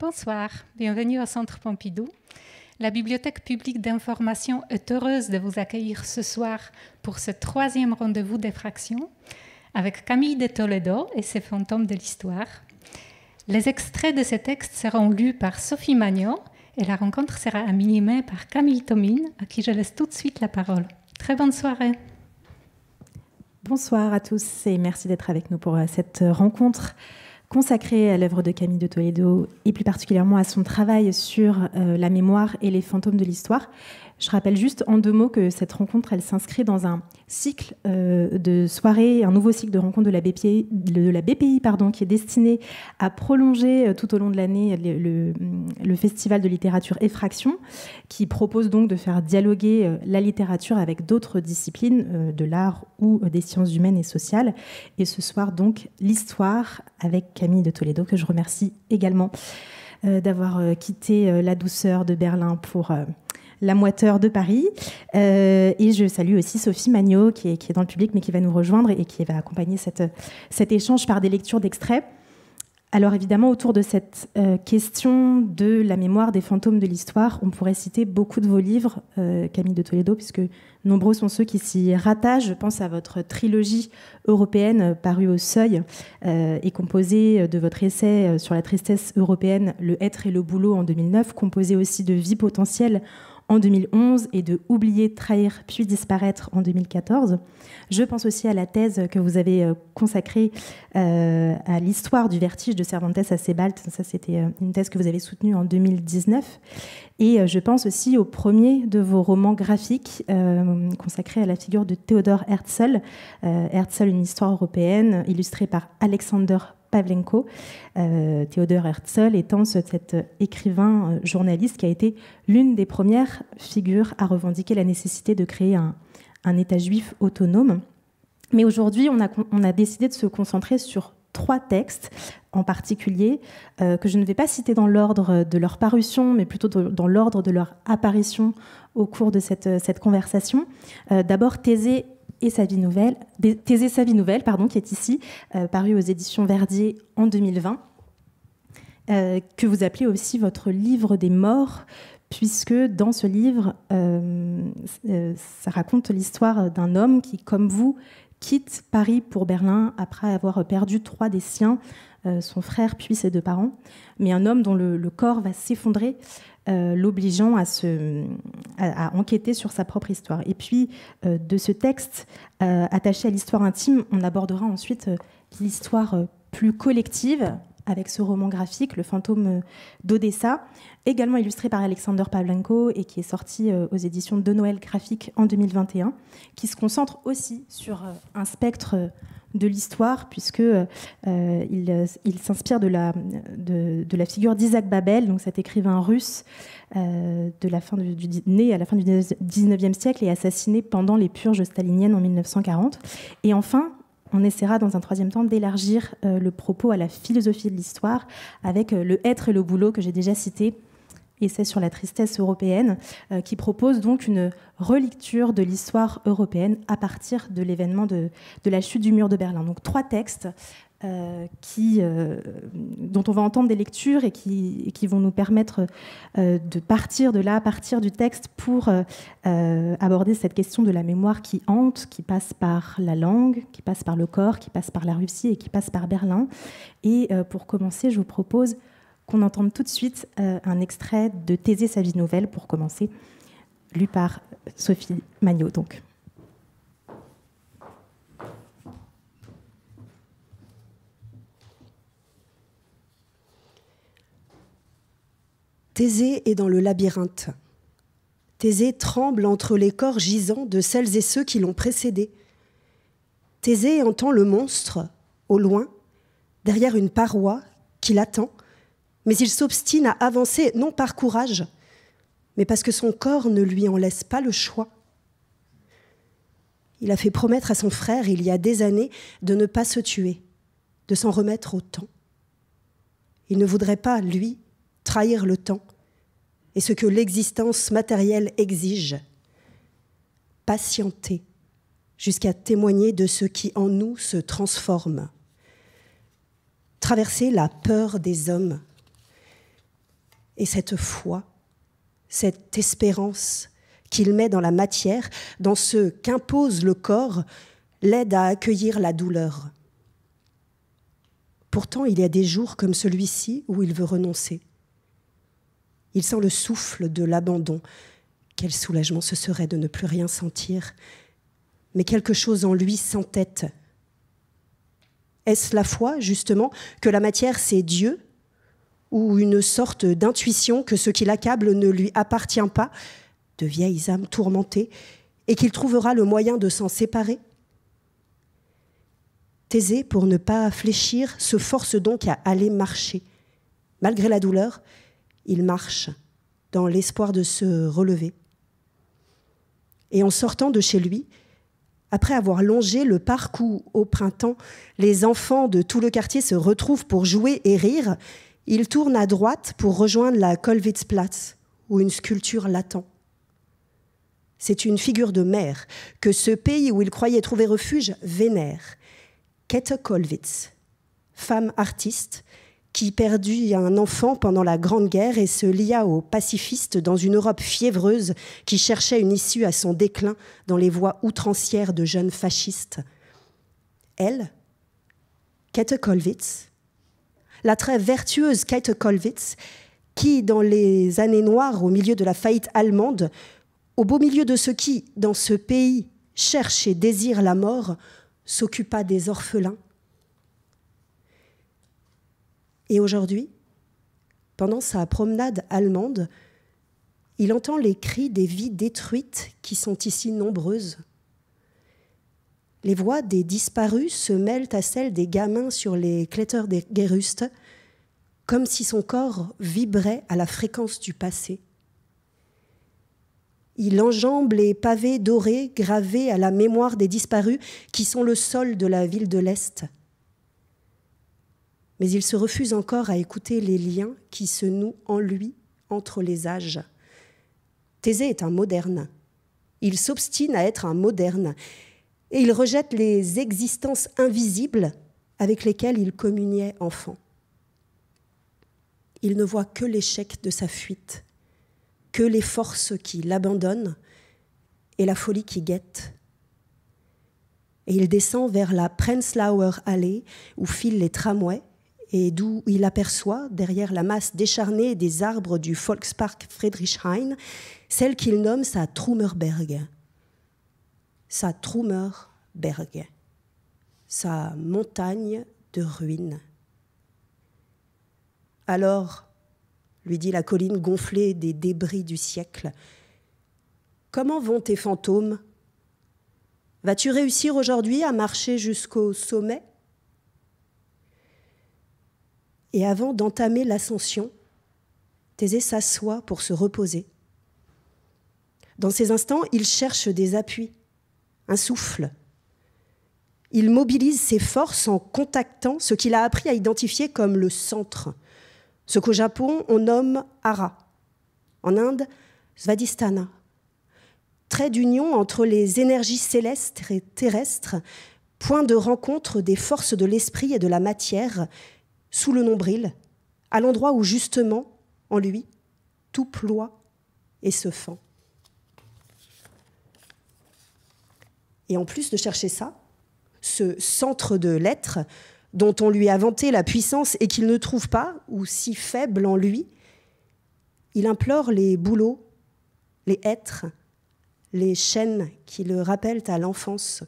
Bonsoir, bienvenue au Centre Pompidou. La Bibliothèque publique d'information est heureuse de vous accueillir ce soir pour ce troisième rendez-vous des fractions avec Camille de Toledo et ses fantômes de l'histoire. Les extraits de ces textes seront lus par Sophie Magnon et la rencontre sera animée par Camille Tomine, à qui je laisse tout de suite la parole. Très bonne soirée. Bonsoir à tous et merci d'être avec nous pour euh, cette euh, rencontre consacré à l'œuvre de Camille de Toledo et plus particulièrement à son travail sur euh, la mémoire et les fantômes de l'histoire. Je rappelle juste en deux mots que cette rencontre, elle s'inscrit dans un cycle euh, de soirées, un nouveau cycle de rencontres de la BPI, pardon, qui est destiné à prolonger euh, tout au long de l'année le, le, festival de littérature Effraction, qui propose donc de faire dialoguer euh, la littérature avec d'autres disciplines de l'art ou des sciences humaines et sociales. Et ce soir donc l'histoire avec Camille de Toledo que je remercie également d'avoir quitté la douceur de Berlin pour la moiteur de Paris. Euh, et je salue aussi Sophie Magnot, qui est, qui est, dans le public, mais qui va nous rejoindre et qui va accompagner cette, cet échange par des lectures d'extraits. Alors évidemment, autour de cette euh, question de la mémoire des fantômes de l'histoire, on pourrait citer beaucoup de vos livres, euh, Camille de Toledo, puisque nombreux sont ceux qui s'y rattachent. Je pense à votre trilogie européenne parue au seuil et composée de votre essai sur la tristesse européenne, le être et le boulot en 2009, composée aussi de vie potentielle en 2011 et de Oublier, trahir puis disparaître en 2014. Je pense aussi à la thèse que vous avez euh, consacrée euh, à l'histoire du vertige de Cervantes à Sebald. Ça, c'était euh, une thèse que vous avez soutenue en 2019. Et je pense aussi au premier de vos romans graphiques consacré à la figure de Théodore Herzl. Herzl, une histoire européenne, illustrée par Alexander Pavlenko, euh, Théodore Herzl étant cet euh, écrivain euh, journaliste qui a été l'une des premières figures à revendiquer la nécessité de créer un, État juif autonome. Mais aujourd'hui, on a, décidé de se concentrer sur trois textes en particulier, euh, que je ne vais pas citer dans l'ordre de leur parution, mais plutôt dans l'ordre de leur apparition au cours de cette, conversation. D'abord, Thésée et sa vie nouvelle, sa vie nouvelle, pardon, qui est ici, euh, paru aux éditions Verdier en 2020, euh, que vous appelez aussi votre livre des morts, puisque dans ce livre, euh, ça raconte l'histoire d'un homme qui, comme vous, quitte Paris pour Berlin après avoir perdu trois des siens, son frère puis ses deux parents, mais un homme dont le corps va s'effondrer euh, l'obligeant à, se, enquêter sur sa propre histoire. Et puis, euh, de ce texte euh, attaché à l'histoire intime, on abordera ensuite l'histoire plus collective avec ce roman graphique, Le fantôme d'Odessa, également illustré par Alexander Pavlenko et qui est sorti aux éditions de Noël Graphique en 2021, qui se concentre aussi sur un spectre de l'histoire, puisque euh, il, s'inspire de la, de, la figure d'Isaac Babel, donc cet écrivain russe euh, de la fin du, né à la fin du 19e siècle et assassiné pendant les purges staliniennes en 1940. Et enfin, on essaiera dans un troisième temps d'élargir euh, le propos à la philosophie de l'histoire avec le être et le boulot que j'ai déjà cité et c'est sur la tristesse européenne, euh, qui propose donc une relecture de l'histoire européenne à partir de l'événement de, la chute du mur de Berlin. Donc trois textes euh, euh, dont on va entendre des lectures et qui, qui vont nous permettre de partir de là, à partir du texte, pour aborder cette question de la mémoire qui hante, qui passe par la langue, qui passe par le corps, qui passe par la Russie et qui passe par Berlin. Et pour commencer, je vous propose qu'on entende tout de suite euh, un extrait de Thésée sa vie nouvelle pour commencer, lu par euh, Sophie Magnot. Donc. Thésée est dans le labyrinthe. Thésée tremble entre les corps gisants de celles et ceux qui l'ont précédé. Thésée entend le monstre, au loin, derrière une paroi, qui l'attend, mais il s'obstine à avancer, non par courage, mais parce que son corps ne lui en laisse pas le choix. Il a fait promettre à son frère, il y a des années, de ne pas se tuer, de s'en remettre au temps. Il ne voudrait pas, lui, trahir le temps et ce que l'existence matérielle exige. Patienter jusqu'à témoigner de ce qui en nous se transforme. Traverser la peur des hommes et cette foi, cette espérance qu'il met dans la matière, dans ce qu'impose le corps, l'aide à accueillir la douleur. Pourtant, il y a des jours comme celui-ci où il veut renoncer. Il sent le souffle de l'abandon. Quel soulagement ce serait de ne plus rien sentir. Mais quelque chose en lui s'entête. Est-ce la foi, justement, que la matière, c'est Dieu ou une sorte d'intuition que ce qui l'accable ne lui appartient pas, de vieilles âmes tourmentées, et qu'il trouvera le moyen de s'en séparer Thésée, pour ne pas fléchir, se force donc à aller marcher. Malgré la douleur, il marche, dans l'espoir de se relever. Et en sortant de chez lui, après avoir longé le parc où, au printemps, les enfants de tout le quartier se retrouvent pour jouer et rire, il tourne à droite pour rejoindre la Kolwitzplatz, où une sculpture l'attend. C'est une figure de mère que ce pays où il croyait trouver refuge vénère. Kette Kollwitz, femme artiste qui perdit un enfant pendant la Grande Guerre et se lia aux pacifistes dans une Europe fiévreuse qui cherchait une issue à son déclin dans les voies outrancières de jeunes fascistes. Elle, Kette Kollwitz, la très vertueuse Kate Kollwitz, qui, dans les années noires, au milieu de la faillite allemande, au beau milieu de ceux qui, dans ce pays, cherchent et désirent la mort, s'occupa des orphelins. Et aujourd'hui, pendant sa promenade allemande, il entend les cris des vies détruites qui sont ici nombreuses. Les voix des disparus se mêlent à celles des gamins sur les cléteurs des guérustes, comme si son corps vibrait à la fréquence du passé. Il enjambe les pavés dorés gravés à la mémoire des disparus qui sont le sol de la ville de l'Est. Mais il se refuse encore à écouter les liens qui se nouent en lui entre les âges. Thésée est un moderne. Il s'obstine à être un moderne et il rejette les existences invisibles avec lesquelles il communiait enfant. Il ne voit que l'échec de sa fuite, que les forces qui l'abandonnent et la folie qui guette. Et il descend vers la Prenzlauer Allée où filent les tramways et d'où il aperçoit, derrière la masse décharnée des arbres du Volkspark Friedrichshain, celle qu'il nomme sa Trummerberg, sa berguet, sa montagne de ruines. Alors, lui dit la colline gonflée des débris du siècle, comment vont tes fantômes Vas-tu réussir aujourd'hui à marcher jusqu'au sommet Et avant d'entamer l'ascension, Thésée s'assoit pour se reposer. Dans ces instants, il cherche des appuis un souffle. Il mobilise ses forces en contactant ce qu'il a appris à identifier comme le centre, ce qu'au Japon on nomme Ara. en Inde Svadhisthana, trait d'union entre les énergies célestes et terrestres, point de rencontre des forces de l'esprit et de la matière, sous le nombril, à l'endroit où justement, en lui, tout ploie et se fend. Et en plus de chercher ça, ce centre de l'être dont on lui a vanté la puissance et qu'il ne trouve pas, ou si faible en lui, il implore les boulots, les êtres, les chaînes qui le rappellent à l'enfance,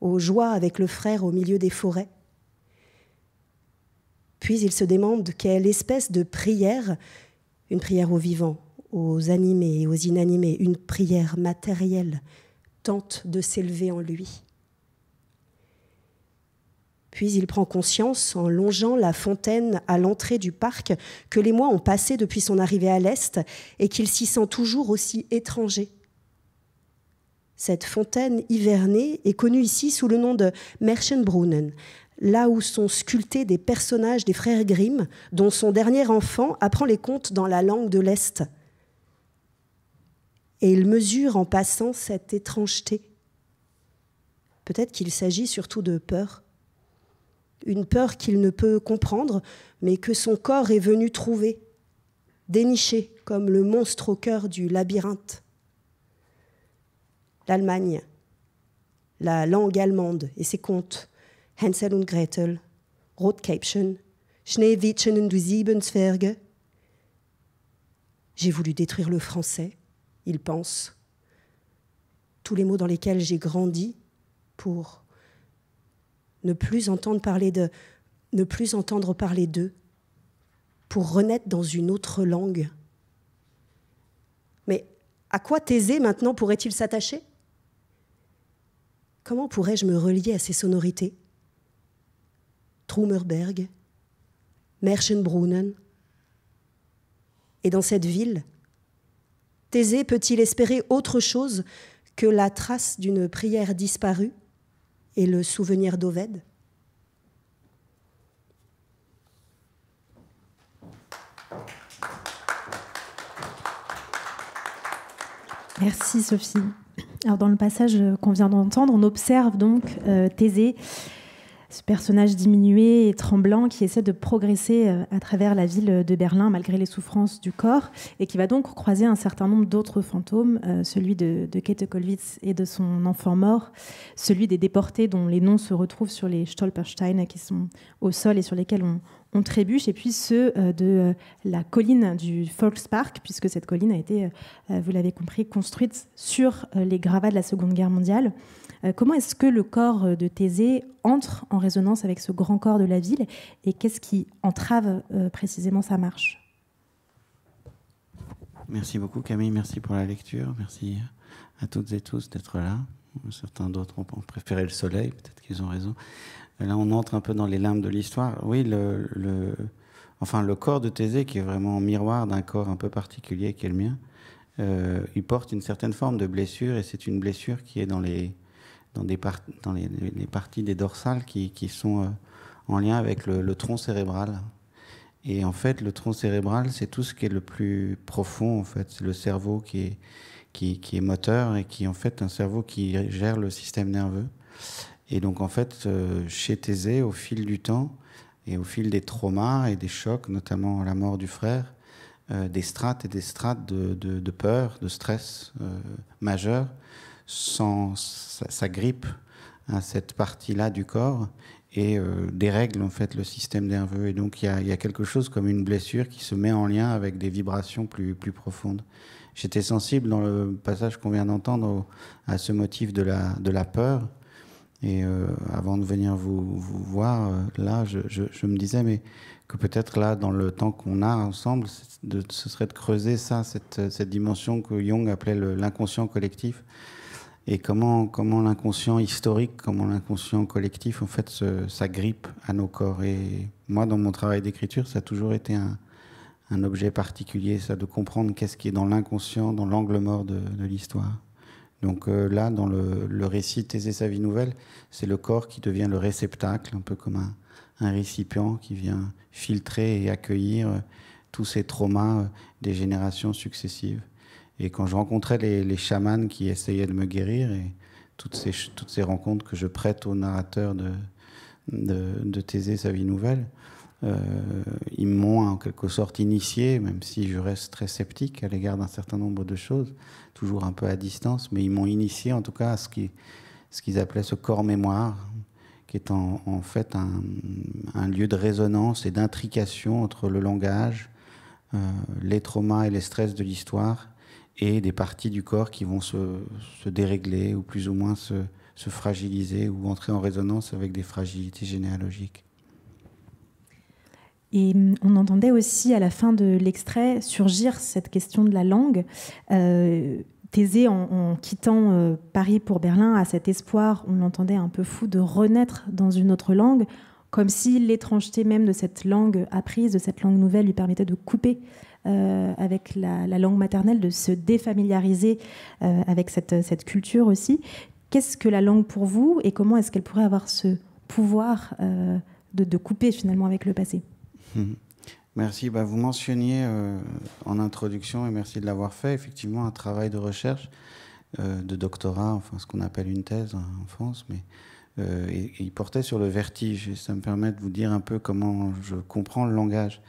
aux joies avec le frère au milieu des forêts. Puis il se demande quelle espèce de prière, une prière aux vivants, aux animés et aux inanimés, une prière matérielle, tente de s'élever en lui. Puis il prend conscience, en longeant la fontaine à l'entrée du parc, que les mois ont passé depuis son arrivée à l'Est et qu'il s'y sent toujours aussi étranger. Cette fontaine hivernée est connue ici sous le nom de Merschenbrunnen, là où sont sculptés des personnages des frères Grimm, dont son dernier enfant apprend les contes dans la langue de l'Est. Et il mesure en passant cette étrangeté. Peut-être qu'il s'agit surtout de peur. Une peur qu'il ne peut comprendre, mais que son corps est venu trouver, dénicher comme le monstre au cœur du labyrinthe. L'Allemagne, la langue allemande et ses contes, Hansel und Gretel, Rotkäppchen, Schneewittchen und die J'ai voulu détruire le français, il pense. Tous les mots dans lesquels j'ai grandi pour ne plus entendre parler de ne plus entendre parler d'eux pour renaître dans une autre langue. Mais à quoi taiser maintenant pourrait-il s'attacher Comment pourrais-je me relier à ces sonorités Trummerberg, Merschenbrunnen. Et dans cette ville, Thésée peut-il espérer autre chose que la trace d'une prière disparue et le souvenir d'Ovède Merci Sophie. Alors dans le passage qu'on vient d'entendre, on observe donc euh, Thésée ce personnage diminué et tremblant qui essaie de progresser euh, à travers la ville de Berlin malgré les souffrances du corps et qui va donc croiser un certain nombre d'autres fantômes, euh, celui de, Kate Käthe Kollwitz et de son enfant mort, celui des déportés dont les noms se retrouvent sur les Stolpersteine qui sont au sol et sur lesquels on, on trébuche, et puis ceux euh, de la colline du Volkspark, puisque cette colline a été, vous l'avez compris, construite sur les gravats de la Seconde Guerre mondiale. Euh, comment est-ce que le corps euh, de Thésée entre en résonance avec ce grand corps de la ville et qu'est-ce qui entrave euh, précisément sa marche Merci beaucoup Camille, merci pour la lecture, merci à toutes et tous d'être là. Certains d'autres ont préféré le soleil, peut-être qu'ils ont raison. Là, on entre un peu dans les limbes de l'histoire. Oui, le, enfin, le corps de Thésée, qui est vraiment en miroir d'un corps un peu particulier qui est le mien, il porte une certaine forme de blessure, et c'est une blessure qui est dans les, dans, les, parties des dorsales qui, sont euh, en lien avec le, tronc cérébral. Et en fait, le tronc cérébral, c'est tout ce qui est le plus profond, en fait. C'est le cerveau qui est, qui, est moteur et qui est en fait un cerveau qui gère le système nerveux. Et donc, en fait, euh, chez Thésée, au fil du temps et au fil des traumas et des chocs, notamment la mort du frère, euh, des strates et des strates de, de, peur, de stress majeur, sans sa, grippe à cette partie-là du corps et euh, dérègle en fait le système nerveux. Et donc il y, a quelque chose comme une blessure qui se met en lien avec des vibrations plus, plus profondes. J'étais sensible dans le passage qu'on vient d'entendre à ce motif de la, peur. Et euh, avant de venir vous, voir, euh, là, je, me disais mais que peut-être là, dans le temps qu'on a ensemble, ce serait de creuser ça, cette, cette dimension que Jung appelait l'inconscient collectif et comment, comment l'inconscient historique, comment l'inconscient collectif, en fait, ça s'agrippe à nos corps. Et moi, dans mon travail d'écriture, ça a toujours été un, objet particulier, ça, de comprendre qu'est-ce qui est dans l'inconscient, dans l'angle mort de, l'histoire. Donc euh, là, dans le, récit Thésée sa vie nouvelle, c'est le corps qui devient le réceptacle, un peu comme un, récipient qui vient filtrer et accueillir euh, tous ces traumas euh, des générations successives. Et quand je rencontrais les, les, chamans qui essayaient de me guérir, et toutes ces, toutes ces rencontres que je prête au narrateur de, de, Thésée, sa vie nouvelle, euh, ils m'ont en quelque sorte initié, même si je reste très sceptique à l'égard d'un certain nombre de choses, toujours un peu à distance, mais ils m'ont initié en tout cas à ce qu'ils appelaient ce corps mémoire, qui est en, fait un, lieu de résonance et d'intrication entre le langage, euh, les traumas et les stress de l'histoire, et des parties du corps qui vont se, dérégler ou plus ou moins se, fragiliser ou entrer en résonance avec des fragilités généalogiques. Et hum, on entendait aussi à la fin de l'extrait surgir cette question de la langue. Euh, Thésée, en, quittant euh, Paris pour Berlin, à cet espoir, on l'entendait un peu fou, de renaître dans une autre langue, comme si l'étrangeté même de cette langue apprise, de cette langue nouvelle, lui permettait de couper euh, avec la, langue maternelle, de se défamiliariser euh, avec cette, cette, culture aussi. Qu'est-ce que la langue pour vous et comment est-ce qu'elle pourrait avoir ce pouvoir euh, de, de, couper finalement avec le passé hum. Merci. Bah, vous mentionniez en introduction, et merci de l'avoir fait, effectivement un travail de recherche, de doctorat, enfin ce qu'on appelle une thèse hein, en France, mais il portait sur le vertige. Et ça me permet de vous dire un peu comment je comprends le langage.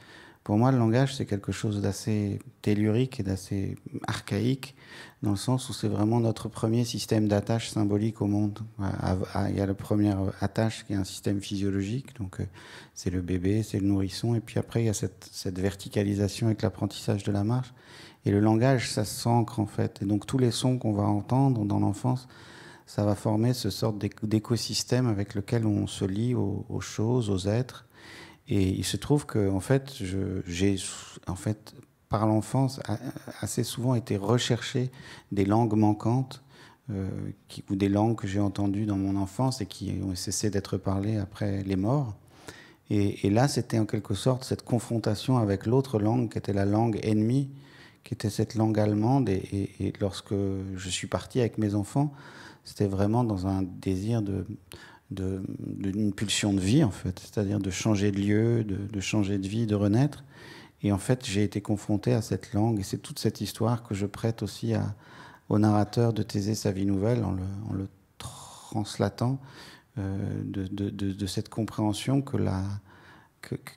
Pour moi, le langage, c'est quelque chose d'assez tellurique et d'assez archaïque, dans le sens où c'est vraiment notre premier système d'attache symbolique au monde. Ah, il y a la première attache qui est un système physiologique, donc euh, c'est le bébé, c'est le nourrisson, et puis après, il y a cette, verticalisation avec l'apprentissage de la marche. Et le langage, ça s'ancre en fait. Et donc tous les sons qu'on va entendre dans l'enfance, ça va former ce sorte d'écosystème avec lequel on se lie aux choses, aux êtres et il se trouve que, en fait, j'ai, en fait, par l'enfance, assez souvent été recherché des langues manquantes euh, qui, ou des langues que j'ai entendues dans mon enfance et qui ont cessé d'être parlées après les morts. Et, là, c'était en quelque sorte cette confrontation avec l'autre langue qui était la langue ennemie, qui était cette langue allemande. et lorsque je suis parti avec mes enfants, c'était vraiment dans un désir de, d'une pulsion de vie, en fait, c'est-à-dire de changer de lieu, de, changer de vie, de renaître. Et en fait, j'ai été confronté à cette langue, et c'est toute cette histoire que je prête aussi au narrateur de Thésée sa vie nouvelle, en le, en le translatant euh, de, de, de, cette compréhension que la,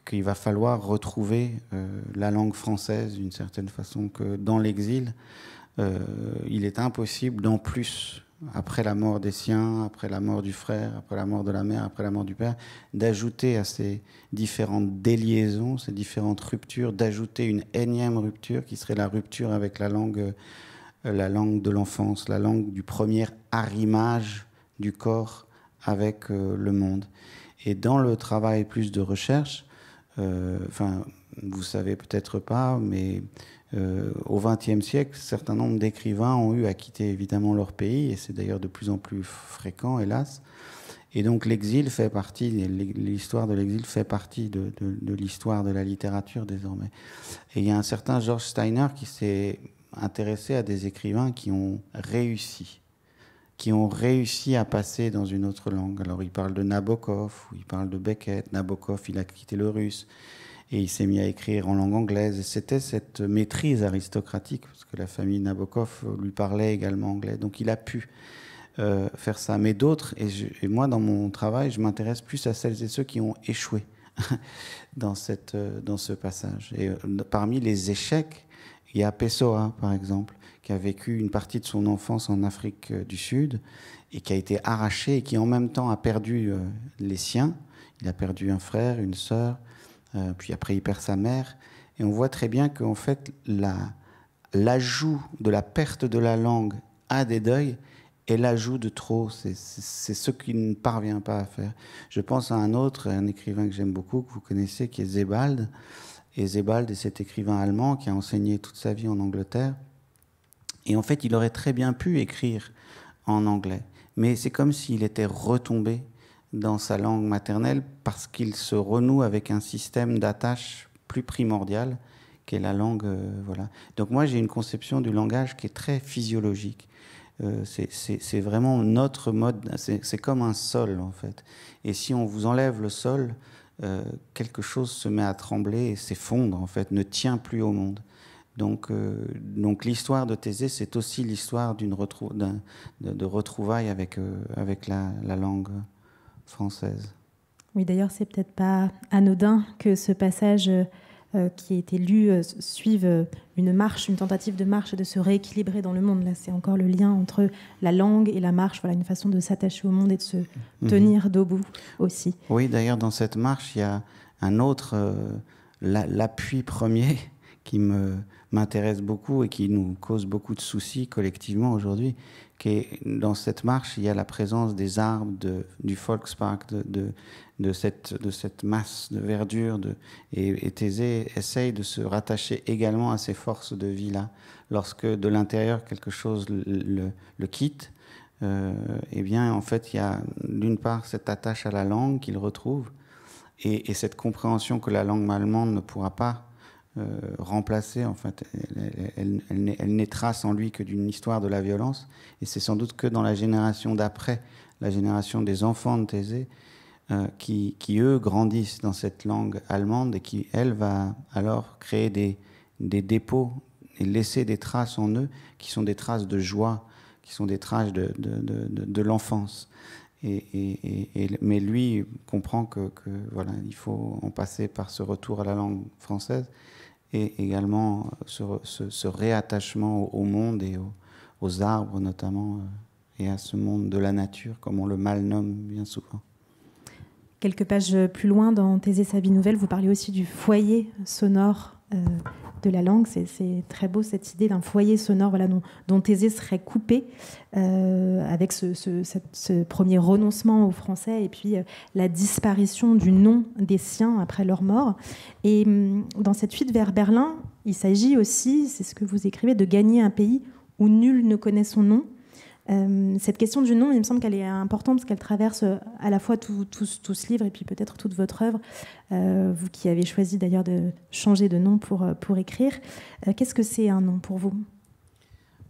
qu'il va falloir retrouver euh, la langue française d'une certaine façon, que dans l'exil, euh, il est impossible d'en plus après la mort des siens, après la mort du frère, après la mort de la mère, après la mort du père, d'ajouter à ces différentes déliaisons, ces différentes ruptures, d'ajouter une énième rupture qui serait la rupture avec la langue, euh, la langue de l'enfance, la langue du premier arrimage du corps avec euh, le monde. Et dans le travail plus de recherche, vous euh, enfin, vous savez peut-être pas, mais euh, au XXe siècle, certain nombre d'écrivains ont eu à quitter évidemment leur pays, et c'est d'ailleurs de plus en plus fréquent, hélas. Et donc l'exil fait partie, l'histoire de l'exil fait partie de, de l'histoire de la littérature désormais. Et il y a un certain George Steiner qui s'est intéressé à des écrivains qui ont réussi, qui ont réussi à passer dans une autre langue. Alors il parle de Nabokov, il parle de Beckett, Nabokov il a quitté le russe, et il s'est mis à écrire en langue anglaise. C'était cette maîtrise aristocratique, parce que la famille Nabokov lui parlait également anglais, donc il a pu euh, faire ça. Mais d'autres, et, moi dans mon travail, je m'intéresse plus à celles et ceux qui ont échoué dans, cette, euh, dans ce passage. Et euh, parmi les échecs, il y a Pessoa, par exemple, qui a vécu une partie de son enfance en Afrique du Sud et qui a été arraché et qui en même temps a perdu les siens. Il a perdu un frère, une sœur, euh, puis après il perd sa mère, et on voit très bien qu'en fait l'ajout de la perte de la langue à des deuils est l'ajout de trop, c'est ce qu'il ne parvient pas à faire. Je pense à un autre, un écrivain que j'aime beaucoup, que vous connaissez, qui est Zebald, et Zebald est cet écrivain allemand qui a enseigné toute sa vie en Angleterre, et en fait il aurait très bien pu écrire en anglais, mais c'est comme s'il était retombé dans sa langue maternelle parce qu'il se renoue avec un système d'attache plus primordial qu'est la langue. Euh, voilà. Donc moi j'ai une conception du langage qui est très physiologique. Euh, c'est vraiment notre mode, c'est comme un sol en fait. Et si on vous enlève le sol, euh, quelque chose se met à trembler et s'effondre en fait, ne tient plus au monde. Donc, donc l'histoire de Thésée, c'est aussi l'histoire de, retrouvailles avec, avec la, la langue française. Oui, d'ailleurs, c'est peut-être pas anodin que ce passage euh, euh, qui a été lu euh, suive une marche, une tentative de marche de se rééquilibrer dans le monde. Là, c'est encore le lien entre la langue et la marche. Voilà une façon de s'attacher au monde et de se mhm. tenir debout aussi. Oui, d'ailleurs, dans cette marche, il y a un autre, l'appui premier qui me m'intéresse beaucoup et qui nous cause beaucoup de soucis collectivement aujourd'hui, dans cette marche, il y a la présence des arbres de, du Volkspark, de, de, cette, de cette masse de verdure. De, et, et Thésée essaye de se rattacher également à ces forces de vie-là. Lorsque de l'intérieur, quelque chose le, le, quitte, euh, eh bien, en fait, il y a d'une part cette attache à la langue qu'il retrouve et, cette compréhension que la langue allemande ne pourra pas euh, remplacée, en fait, elle, n'est trace en lui que d'une histoire de la violence. Et c'est sans doute que dans la génération d'après, la génération des enfants de Thésée, euh, qui, qui, eux grandissent dans cette langue allemande et qui, elle, va alors créer des, des, dépôts et laisser des traces en eux qui sont des traces de joie, qui sont des traces de, de, de, l'enfance. Et, mais lui comprend que, que, voilà, il faut en passer par ce retour à la langue française et également euh, ce, réattachement au, monde et aux arbres notamment euh, et à ce monde de la nature comme on le mal nomme bien souvent. Quelques pages plus loin dans Thésée sa vie Nouvelle, vous parlez aussi du foyer sonore euh, de la langue. C'est très beau cette idée d'un foyer sonore voilà, dont, dont Thésée serait coupé euh, avec ce, premier renoncement aux Français et puis euh, la disparition du nom des siens après leur mort. Et hum, dans cette fuite vers Berlin, il s'agit aussi, c'est ce que vous écrivez, de gagner un pays où nul ne connaît son nom euh, cette question du nom, il me semble qu'elle est importante parce qu'elle traverse euh, à la fois tout, ce livre et puis peut-être toute votre œuvre. Euh, vous qui avez choisi d'ailleurs de changer de nom pour, pour écrire, qu'est-ce que c'est un nom pour vous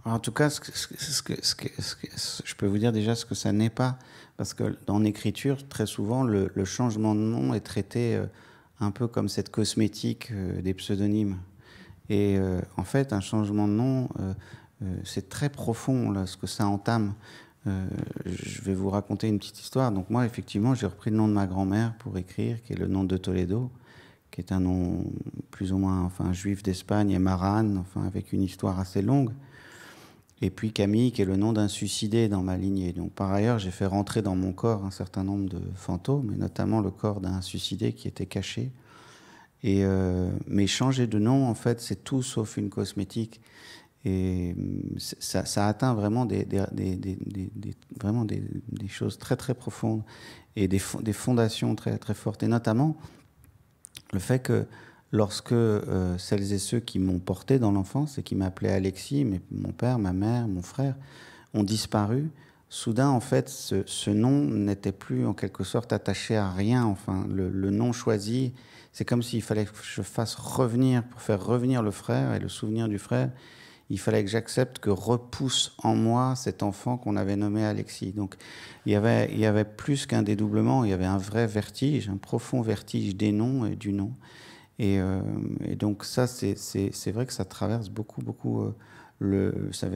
en tout cas, je peux vous dire déjà ce que ça n'est pas, parce que dans l'écriture, très souvent, le, changement de nom est traité un peu comme cette cosmétique des pseudonymes. Et en fait, un changement de nom, euh, c'est très profond ce que ça entame. Euh, je vais vous raconter une petite histoire. Donc moi, effectivement, j'ai repris le nom de ma grand-mère pour écrire, qui est le nom de Toledo, qui est un nom plus ou moins enfin, juif d'Espagne et marane, enfin, avec une histoire assez longue. Et puis Camille, qui est le nom d'un suicidé dans ma lignée. Donc par ailleurs, j'ai fait rentrer dans mon corps un certain nombre de fantômes, et notamment le corps d'un suicidé qui était caché. Et euh, mais changer de nom, en fait, c'est tout sauf une cosmétique. Et mm, ça, ça atteint vraiment des, vraiment des, choses très très profondes et des, fondations très très fortes. Et notamment le fait que lorsque euh, celles et ceux qui m'ont porté dans l'enfance et qui m'appelaient Alexis, mais mon père, ma mère, mon frère, ont disparu, soudain, en fait, ce, nom n'était plus en quelque sorte attaché à rien. Enfin, le nom choisi, c'est comme s'il fallait que je fasse revenir, pour faire revenir le frère et le souvenir du frère il fallait que j'accepte que repousse en moi cet enfant qu'on avait nommé Alexis. Donc il y avait, il y avait plus qu'un dédoublement, il y avait un vrai vertige, un profond vertige des noms et du nom. Et, euh, donc ça, c'est vrai que ça traverse beaucoup, beaucoup. Euh,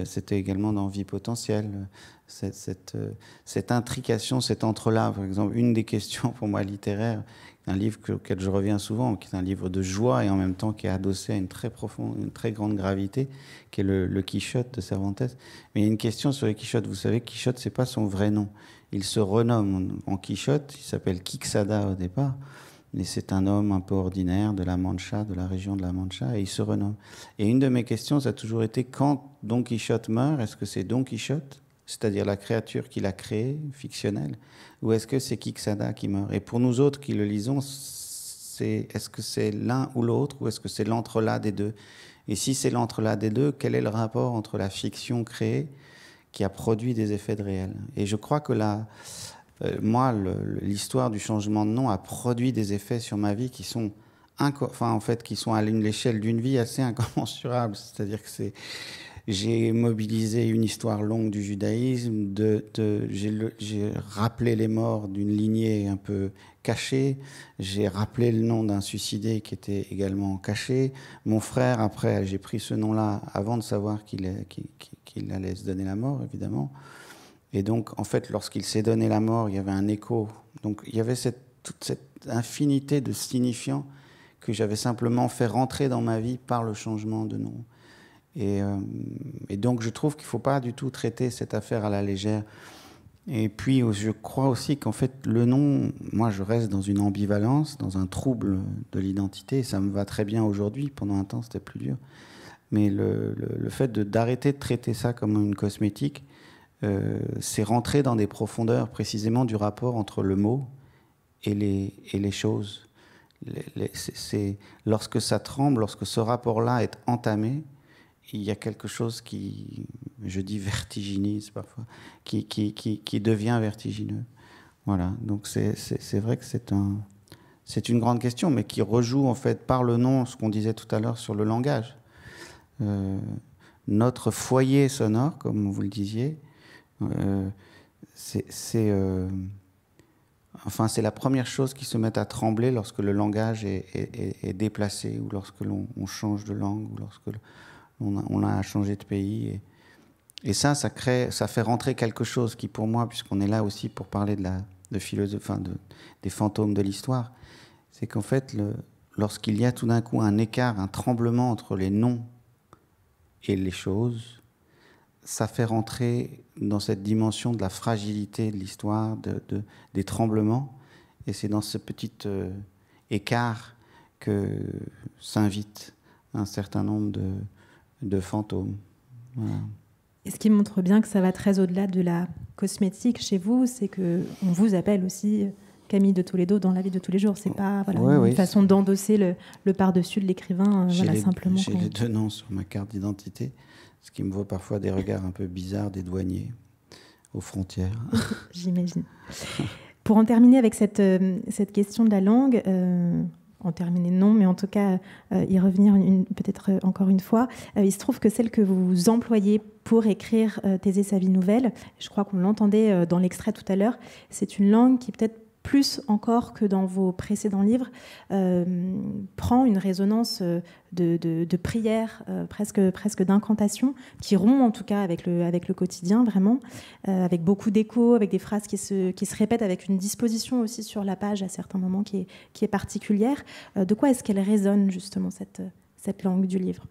c'était également dans vie potentielle cette, cette, euh, intrication cet là. par exemple une des questions pour moi littéraire un livre auquel je reviens souvent, qui est un livre de joie et en même temps qui est adossé à une très profonde, une très grande gravité, qui est le, Quichotte de Cervantes. Mais il y a une question sur le Quichotte. Vous savez, Quichotte, c'est pas son vrai nom. Il se renomme en Quichotte. Il s'appelle Quixada au départ. Mais c'est un homme un peu ordinaire de la Mancha, de la région de la Mancha, et il se renomme. Et une de mes questions, ça a toujours été quand Don Quichotte meurt, est-ce que c'est Don Quichotte c'est-à-dire la créature qu'il a créée, fictionnelle, ou est-ce que c'est Kixada qui meurt Et pour nous autres qui le lisons, c'est est-ce que c'est l'un ou l'autre, ou est-ce que c'est l'entrelac des deux Et si c'est l'entrelac des deux, quel est le rapport entre la fiction créée qui a produit des effets de réel Et je crois que là, euh, moi, l'histoire du changement de nom a produit des effets sur ma vie qui sont enfin en fait qui sont à l'échelle d'une vie assez incommensurable. C'est-à-dire que c'est j'ai mobilisé une histoire longue du judaïsme. De, j'ai rappelé les morts d'une lignée un peu cachée. J'ai rappelé le nom d'un suicidé qui était également caché. Mon frère, après, j'ai pris ce nom-là avant de savoir qu'il allait se donner la mort, évidemment. Et donc, en fait, lorsqu'il s'est donné la mort, il y avait un écho. Donc, il y avait toute cette infinité de signifiants que j'avais simplement fait rentrer dans ma vie par le changement de nom. Euh, et, donc, je trouve qu'il ne faut pas du tout traiter cette affaire à la légère. Et puis, je crois aussi qu'en fait, le nom, moi, je reste dans une ambivalence, dans un trouble de l'identité. Ça me va très bien aujourd'hui. Pendant un temps, c'était plus dur. Mais le, fait d'arrêter de, traiter ça comme une cosmétique, euh, c'est rentrer dans des profondeurs précisément du rapport entre le mot et les, et les choses. c'est, lorsque ça tremble, lorsque ce rapport-là est entamé, il y a quelque chose qui, je dis vertiginise parfois, qui, qui, devient vertigineux. Voilà, donc c'est vrai que c'est un, une grande question, mais qui rejoue en fait par le nom ce qu'on disait tout à l'heure sur le langage. Euh, notre foyer sonore, comme vous le disiez, euh, c'est euh, enfin enfin, la première chose qui se met à trembler lorsque le langage est, déplacé ou lorsque l'on change de langue ou lorsque on a, changé de pays. Et, ça, ça, crée, ça fait rentrer quelque chose qui, pour moi, puisqu'on est là aussi pour parler de la des fantômes de l'histoire, c'est qu'en fait, lorsqu'il y a tout d'un coup un écart, un tremblement entre les noms et les choses, ça fait rentrer dans cette dimension de la fragilité de l'histoire, des tremblements. Et c'est dans ce petit euh, écart que s'invite un certain nombre de, de fantômes. Et ce qui montre bien que ça va très au-delà de la cosmétique chez vous, c'est que on vous appelle aussi Camille de Toledo dans la vie de tous les jours. C'est pas une façon d'endosser le, par-dessus de l'écrivain. Euh, simplement. J'ai les deux sur ma carte d'identité, ce qui me vaut parfois des regards un peu bizarres des douaniers aux frontières. J'imagine. Pour en terminer avec cette, euh, cette question de la langue, euh, en terminer non, mais en tout cas euh, y revenir peut-être euh, encore une fois. Euh, il se trouve que celle que vous employez pour écrire euh, sa vie nouvelle, je crois qu'on l'entendait dans l'extrait tout à l'heure, c'est une langue qui peut-être plus encore que dans vos précédents livres, euh, prend une résonance euh, de, prière, euh, presque, presque d'incantation, qui rompt en tout cas avec le, avec le quotidien, vraiment, avec beaucoup d'échos, avec des phrases qui se, qui se répètent, avec une disposition aussi sur la page à certains moments qui est, qui est particulière. de quoi est-ce qu'elle résonne justement, cette, cette langue du livre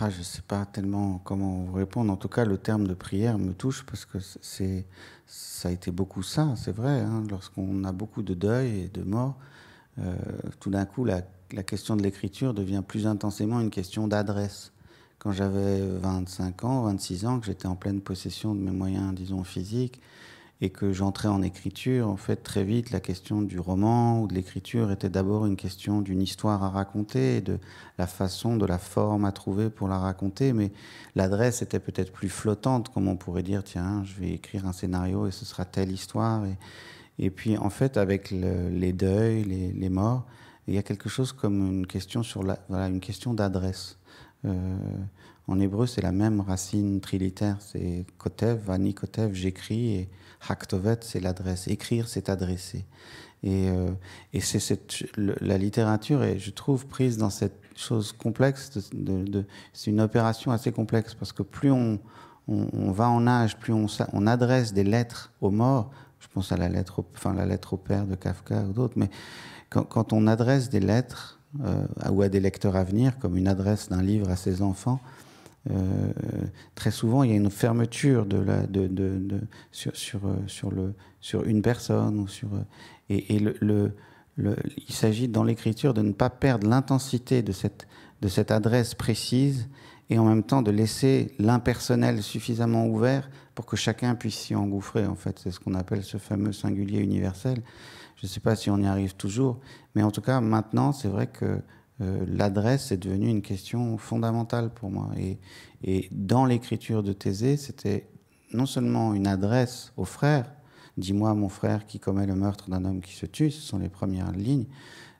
ah, je ne sais pas tellement comment vous répondre. En tout cas, le terme de prière me touche parce que c'est, ça a été beaucoup ça, c'est vrai. Hein, lorsqu'on a beaucoup de deuil et de mort, euh, tout d'un coup, la, la, question de l'écriture devient plus intensément une question d'adresse. Quand j'avais 25 ans, 26 ans, que j'étais en pleine possession de mes moyens, disons, physiques, et que j'entrais en écriture, en fait, très vite, la question du roman ou de l'écriture était d'abord une question d'une histoire à raconter, de la façon, de la forme à trouver pour la raconter, mais l'adresse était peut-être plus flottante, comme on pourrait dire, tiens, je vais écrire un scénario et ce sera telle histoire. Et, et puis, en fait, avec les deuils, les, morts, il y a quelque chose comme une question sur la, une question d'adresse. Euh, en hébreu, c'est la même racine trilitaire. C'est kotev, ani kotev, j'écris, et haktovet, c'est l'adresse. Écrire, c'est adresser. Et, euh, et c'est cette, la littérature est, je trouve, prise dans cette chose complexe. De, c'est une opération assez complexe parce que plus on, on, va en âge, plus on, on, adresse des lettres aux morts. Je pense à la lettre, au, enfin la lettre au père de Kafka ou d'autres. Mais quand on adresse des lettres ou euh, à des lecteurs à venir, comme une adresse d'un livre à ses enfants, euh, très souvent, il y a une fermeture sur, une personne. Euh, et, il s'agit dans l'écriture de ne pas perdre l'intensité de cette, de cette adresse précise et en même temps de laisser l'impersonnel suffisamment ouvert pour que chacun puisse s'y engouffrer. En fait, c'est ce qu'on appelle ce fameux singulier universel. Je ne sais pas si on y arrive toujours, mais en tout cas, maintenant, c'est vrai que euh, l'adresse est devenue une question fondamentale pour moi. Et, dans l'écriture de Thésée, c'était non seulement une adresse aux frères. dis-moi mon frère qui commet le meurtre d'un homme qui se tue, ce sont les premières lignes,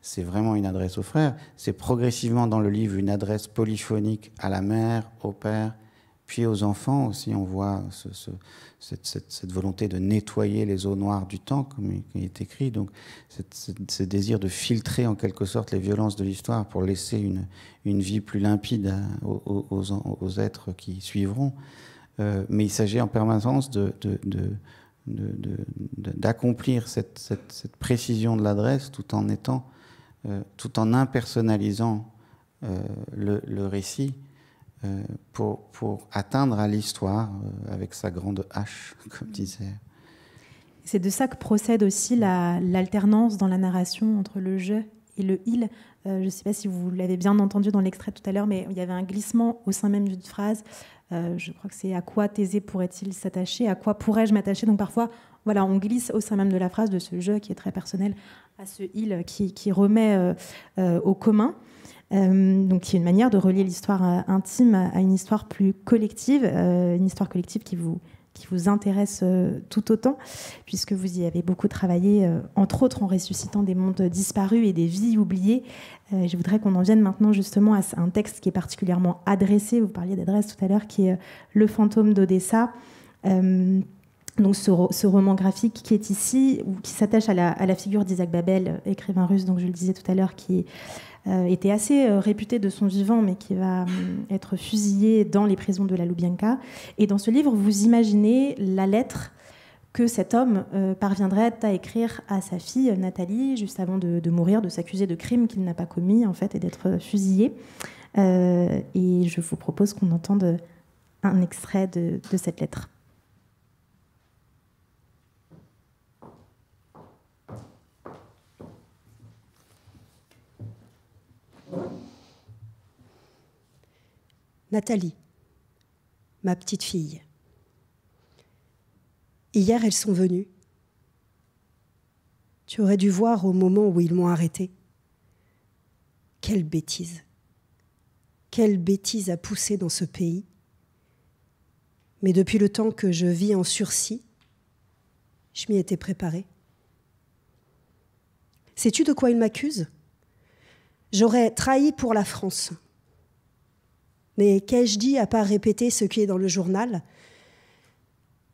c'est vraiment une adresse aux frères. c'est progressivement dans le livre une adresse polyphonique à la mère, au père, puis aux enfants aussi, on voit cette, volonté de nettoyer les eaux noires du temps, comme il est écrit. Donc, ce désir de filtrer en quelque sorte les violences de l'histoire pour laisser une, vie plus limpide aux, êtres qui suivront. Euh, mais il s'agit en permanence de, d'accomplir cette, précision de l'adresse tout en étant, euh, tout en impersonnalisant euh, le, récit euh, pour, pour, atteindre à l'histoire euh, avec sa grande hache, comme disait. C'est de ça que procède aussi l'alternance dans la narration entre le je et le il. Euh, je ne sais pas si vous l'avez bien entendu dans l'extrait tout à l'heure, mais il y avait un glissement au sein même d'une phrase. je crois que c'est à quoi Thésée pourrait-il s'attacher À quoi pourrais-je m'attacher Donc parfois, voilà, on glisse au sein même de la phrase de ce je qui est très personnel à ce il qui, remet au commun. Euh, donc, qui est une manière de relier l'histoire euh, intime à, une histoire plus collective, euh, une histoire collective qui vous, qui vous intéresse tout autant, puisque vous y avez beaucoup travaillé, entre autres en ressuscitant des mondes disparus et des vies oubliées. je voudrais qu'on en vienne maintenant justement à un texte qui est particulièrement adressé, vous parliez d'adresse tout à l'heure, qui est Le fantôme d'Odessa. Donc ce, roman graphique qui est ici, ou qui s'attache à la, à la, figure d'Isaac Babel, écrivain russe, donc je le disais tout à l'heure, qui est euh, était assez euh, réputé de son vivant, mais qui va hum, être fusillé dans les prisons de la Lubyanka. Et dans ce livre, vous imaginez la lettre que cet homme euh, parviendrait à écrire à sa fille Nathalie juste avant de, mourir, de s'accuser de crimes qu'il n'a pas commis en fait et d'être fusillé. et je vous propose qu'on entende un extrait de cette lettre. Nathalie, ma petite fille. Hier, elles sont venues. Tu aurais dû voir au moment où ils m'ont arrêtée. Quelle bêtise. Quelle bêtise a poussé dans ce pays. Mais depuis le temps que je vis en sursis, je m'y étais préparée. Sais-tu de quoi ils m'accusent J'aurais trahi pour la France. Mais qu'ai-je dit à pas répéter ce qui est dans le journal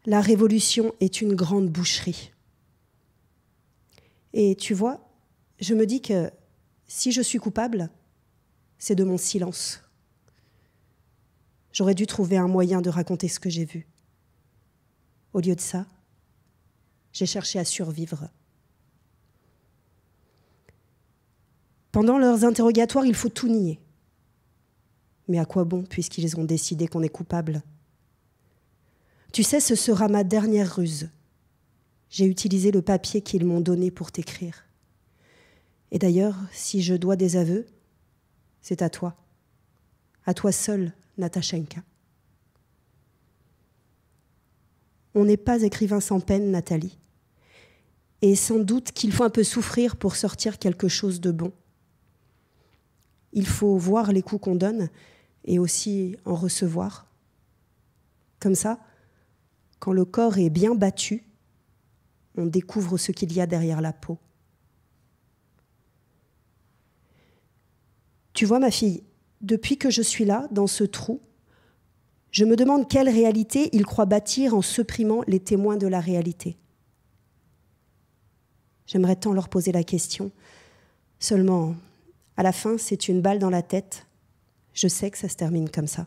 La révolution est une grande boucherie. Et tu vois, je me dis que si je suis coupable, c'est de mon silence. J'aurais dû trouver un moyen de raconter ce que j'ai vu. Au lieu de ça, j'ai cherché à survivre. Pendant leurs interrogatoires, il faut tout nier. Mais à quoi bon, puisqu'ils ont décidé qu'on est coupable Tu sais, ce sera ma dernière ruse. J'ai utilisé le papier qu'ils m'ont donné pour t'écrire. Et d'ailleurs, si je dois des aveux, c'est à toi. À toi seule, Natashenka. On n'est pas écrivain sans peine, Nathalie. Et sans doute qu'il faut un peu souffrir pour sortir quelque chose de bon. Il faut voir les coups qu'on donne et aussi en recevoir. Comme ça, quand le corps est bien battu, on découvre ce qu'il y a derrière la peau. Tu vois, ma fille, depuis que je suis là, dans ce trou, je me demande quelle réalité ils croient bâtir en supprimant les témoins de la réalité. J'aimerais tant leur poser la question. Seulement, à la fin, c'est une balle dans la tête. Je sais que ça se termine comme ça.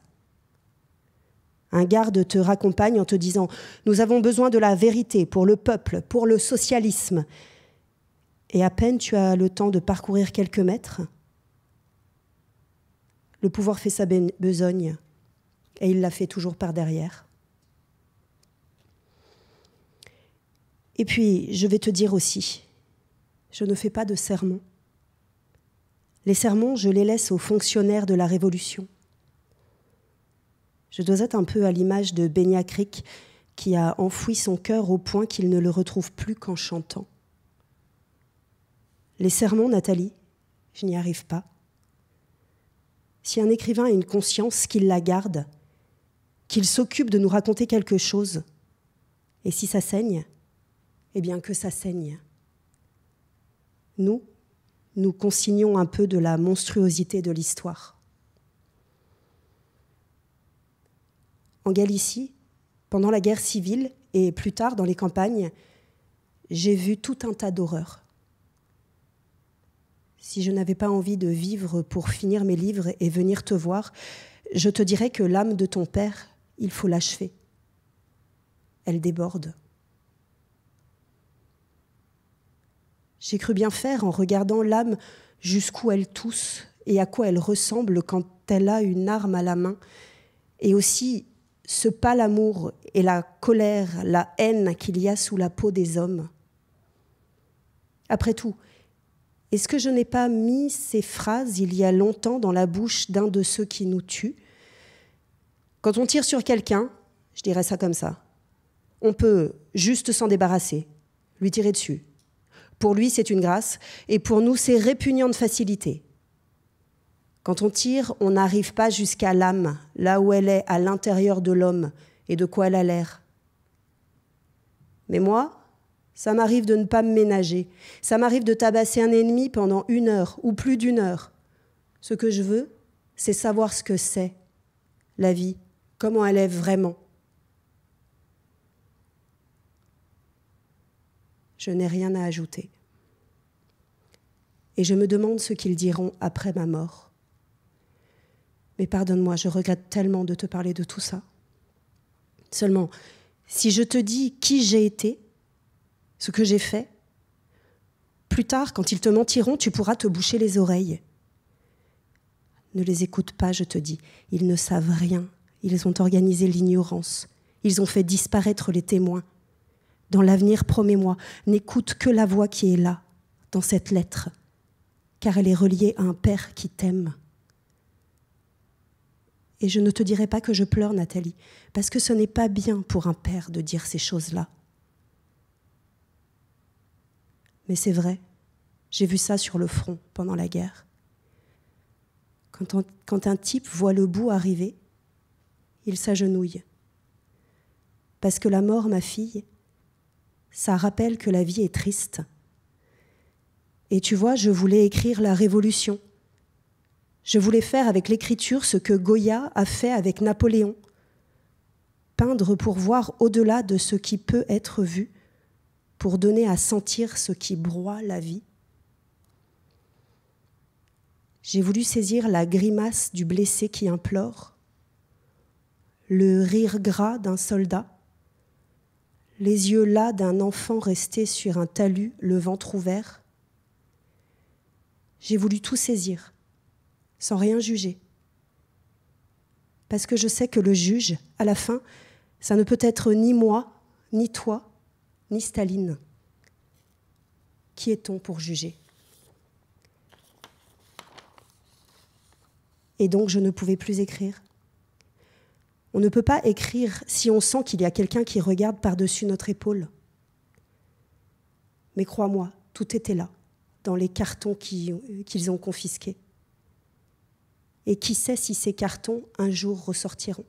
Un garde te raccompagne en te disant ⁇ Nous avons besoin de la vérité pour le peuple, pour le socialisme ⁇ Et à peine tu as le temps de parcourir quelques mètres, le pouvoir fait sa ben-, besogne, et il la fait toujours par derrière. Et puis, je vais te dire aussi, je ne fais pas de serment. Les sermons, je les laisse aux fonctionnaires de la Révolution. Je dois être un peu à l'image de Beniacric, qui a enfoui son cœur au point qu'il ne le retrouve plus qu'en chantant. Les sermons, Nathalie, je n'y arrive pas. Si un écrivain a une conscience, qu'il la garde, qu'il s'occupe de nous raconter quelque chose, et si ça saigne, eh bien que ça saigne. Nous, nous consignons un peu de la monstruosité de l'histoire. En Galicie, pendant la guerre civile et plus tard dans les campagnes, j'ai vu tout un tas d'horreurs. Si je n'avais pas envie de vivre pour finir mes livres et venir te voir, je te dirais que l'âme de ton père, il faut l'achever. Elle déborde. J'ai cru bien faire en regardant l'âme jusqu'où elle tousse et à quoi elle ressemble quand elle a une arme à la main. Et aussi ce pâle amour et la colère, la haine qu'il y a sous la peau des hommes. Après tout, est-ce que je n'ai pas mis ces phrases il y a longtemps dans la bouche d'un de ceux qui nous tuent Quand on tire sur quelqu'un, je dirais ça comme ça, on peut juste s'en débarrasser, lui tirer dessus, pour lui, c'est une grâce, et pour nous, c'est répugnant de facilité. Quand on tire, on n'arrive pas jusqu'à l'âme, là où elle est, à l'intérieur de l'homme, et de quoi elle a l'air. Mais moi, ça m'arrive de ne pas me ménager, ça m'arrive de tabasser un ennemi pendant une heure ou plus d'une heure. Ce que je veux, c'est savoir ce que c'est, la vie, comment elle est vraiment. je n'ai rien à ajouter. Et je me demande ce qu'ils diront après ma mort. Mais pardonne-moi, je regrette tellement de te parler de tout ça. Seulement, si je te dis qui j'ai été, ce que j'ai fait, plus tard, quand ils te mentiront, tu pourras te boucher les oreilles. Ne les écoute pas, je te dis. Ils ne savent rien. Ils ont organisé l'ignorance. Ils ont fait disparaître les témoins dans l'avenir, promets-moi, n'écoute que la voix qui est là, dans cette lettre, car elle est reliée à un Père qui t'aime. Et je ne te dirai pas que je pleure, Nathalie, parce que ce n'est pas bien pour un Père de dire ces choses-là. Mais c'est vrai, j'ai vu ça sur le front pendant la guerre. Quand, quand un type voit le bout arriver, il s'agenouille. Parce que la mort, ma fille, ça rappelle que la vie est triste. Et tu vois, je voulais écrire la Révolution. Je voulais faire avec l'écriture ce que Goya a fait avec Napoléon. Peindre pour voir au-delà de ce qui peut être vu, pour donner à sentir ce qui broie la vie. J'ai voulu saisir la grimace du blessé qui implore, le rire gras d'un soldat, les yeux là d'un enfant resté sur un talus, le ventre ouvert. J'ai voulu tout saisir, sans rien juger. Parce que je sais que le juge, à la fin, ça ne peut être ni moi, ni toi, ni Staline. Qui est-on pour juger Et donc je ne pouvais plus écrire. On ne peut pas écrire si on sent qu'il y a quelqu'un qui regarde par-dessus notre épaule. Mais crois-moi, tout était là, dans les cartons qu'ils ont confisqués. Et qui sait si ces cartons un jour ressortiront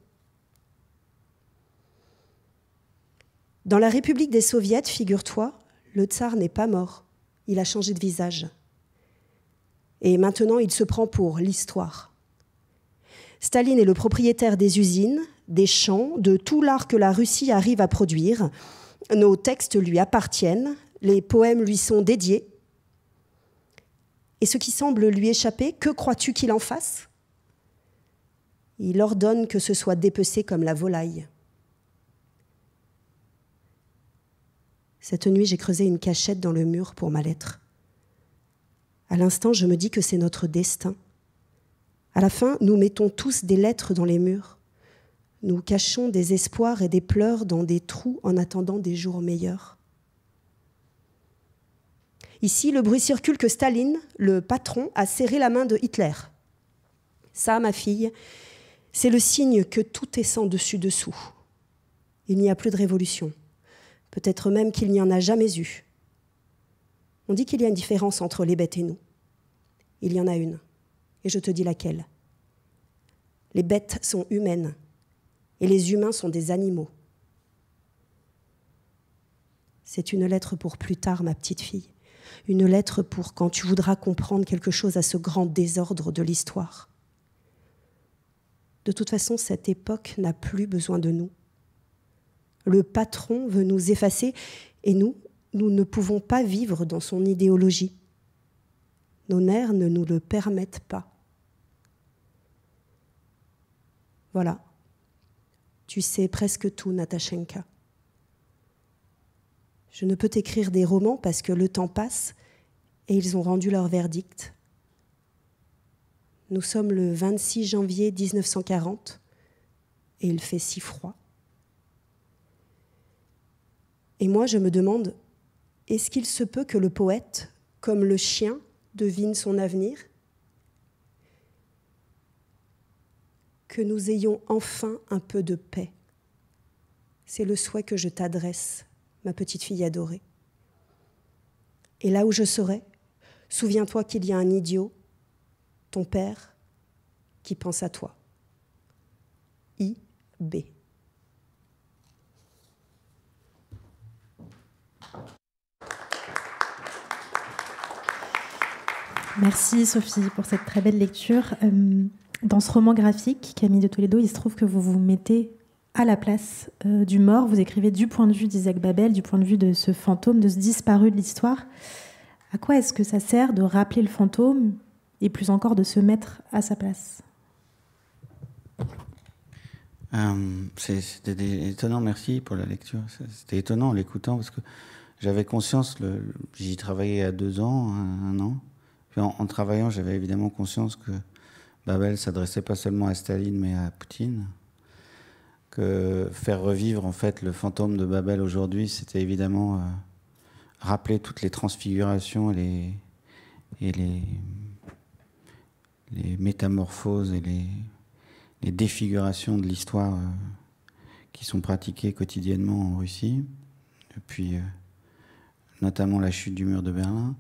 Dans la République des Soviets, figure-toi, le tsar n'est pas mort. Il a changé de visage. Et maintenant, il se prend pour l'histoire. Staline est le propriétaire des usines, des champs, de tout l'art que la Russie arrive à produire. Nos textes lui appartiennent, les poèmes lui sont dédiés. Et ce qui semble lui échapper, que crois-tu qu'il en fasse Il ordonne que ce soit dépecé comme la volaille. Cette nuit, j'ai creusé une cachette dans le mur pour ma lettre. À l'instant, je me dis que c'est notre destin à la fin, nous mettons tous des lettres dans les murs. Nous cachons des espoirs et des pleurs dans des trous en attendant des jours meilleurs. Ici, le bruit circule que Staline, le patron, a serré la main de Hitler. Ça, ma fille, c'est le signe que tout est sans dessus-dessous. Il n'y a plus de révolution. Peut-être même qu'il n'y en a jamais eu. On dit qu'il y a une différence entre les bêtes et nous. Il y en a une et je te dis laquelle. Les bêtes sont humaines et les humains sont des animaux. C'est une lettre pour plus tard, ma petite fille. Une lettre pour quand tu voudras comprendre quelque chose à ce grand désordre de l'histoire. De toute façon, cette époque n'a plus besoin de nous. Le patron veut nous effacer et nous, nous ne pouvons pas vivre dans son idéologie. Nos nerfs ne nous le permettent pas. Voilà. Tu sais presque tout, Natashenka. Je ne peux t'écrire des romans parce que le temps passe et ils ont rendu leur verdict. Nous sommes le 26 janvier 1940 et il fait si froid. Et moi, je me demande, est-ce qu'il se peut que le poète, comme le chien, devine son avenir que nous ayons enfin un peu de paix. C'est le souhait que je t'adresse, ma petite fille adorée. Et là où je serai, souviens-toi qu'il y a un idiot, ton père, qui pense à toi. B. Merci Sophie pour cette très belle lecture. Euh, dans ce roman graphique, Camille de Toledo, il se trouve que vous vous mettez à la place euh, du mort. Vous écrivez du point de vue d'Isaac Babel, du point de vue de ce fantôme, de ce disparu de l'histoire. À quoi est-ce que ça sert de rappeler le fantôme et plus encore de se mettre à sa place euh, C'était étonnant, merci pour la lecture. C'était étonnant en l'écoutant parce que j'avais conscience, j'y travaillais à deux ans, un, an. Puis en travaillant, j'avais évidemment conscience que Babel s'adressait pas seulement à Staline mais à Poutine, que faire revivre en fait le fantôme de Babel aujourd'hui, c'était évidemment euh, rappeler toutes les transfigurations et les, et les, métamorphoses et les, défigurations de l'histoire euh, qui sont pratiquées quotidiennement en Russie, depuis euh, notamment la chute du mur de Berlin.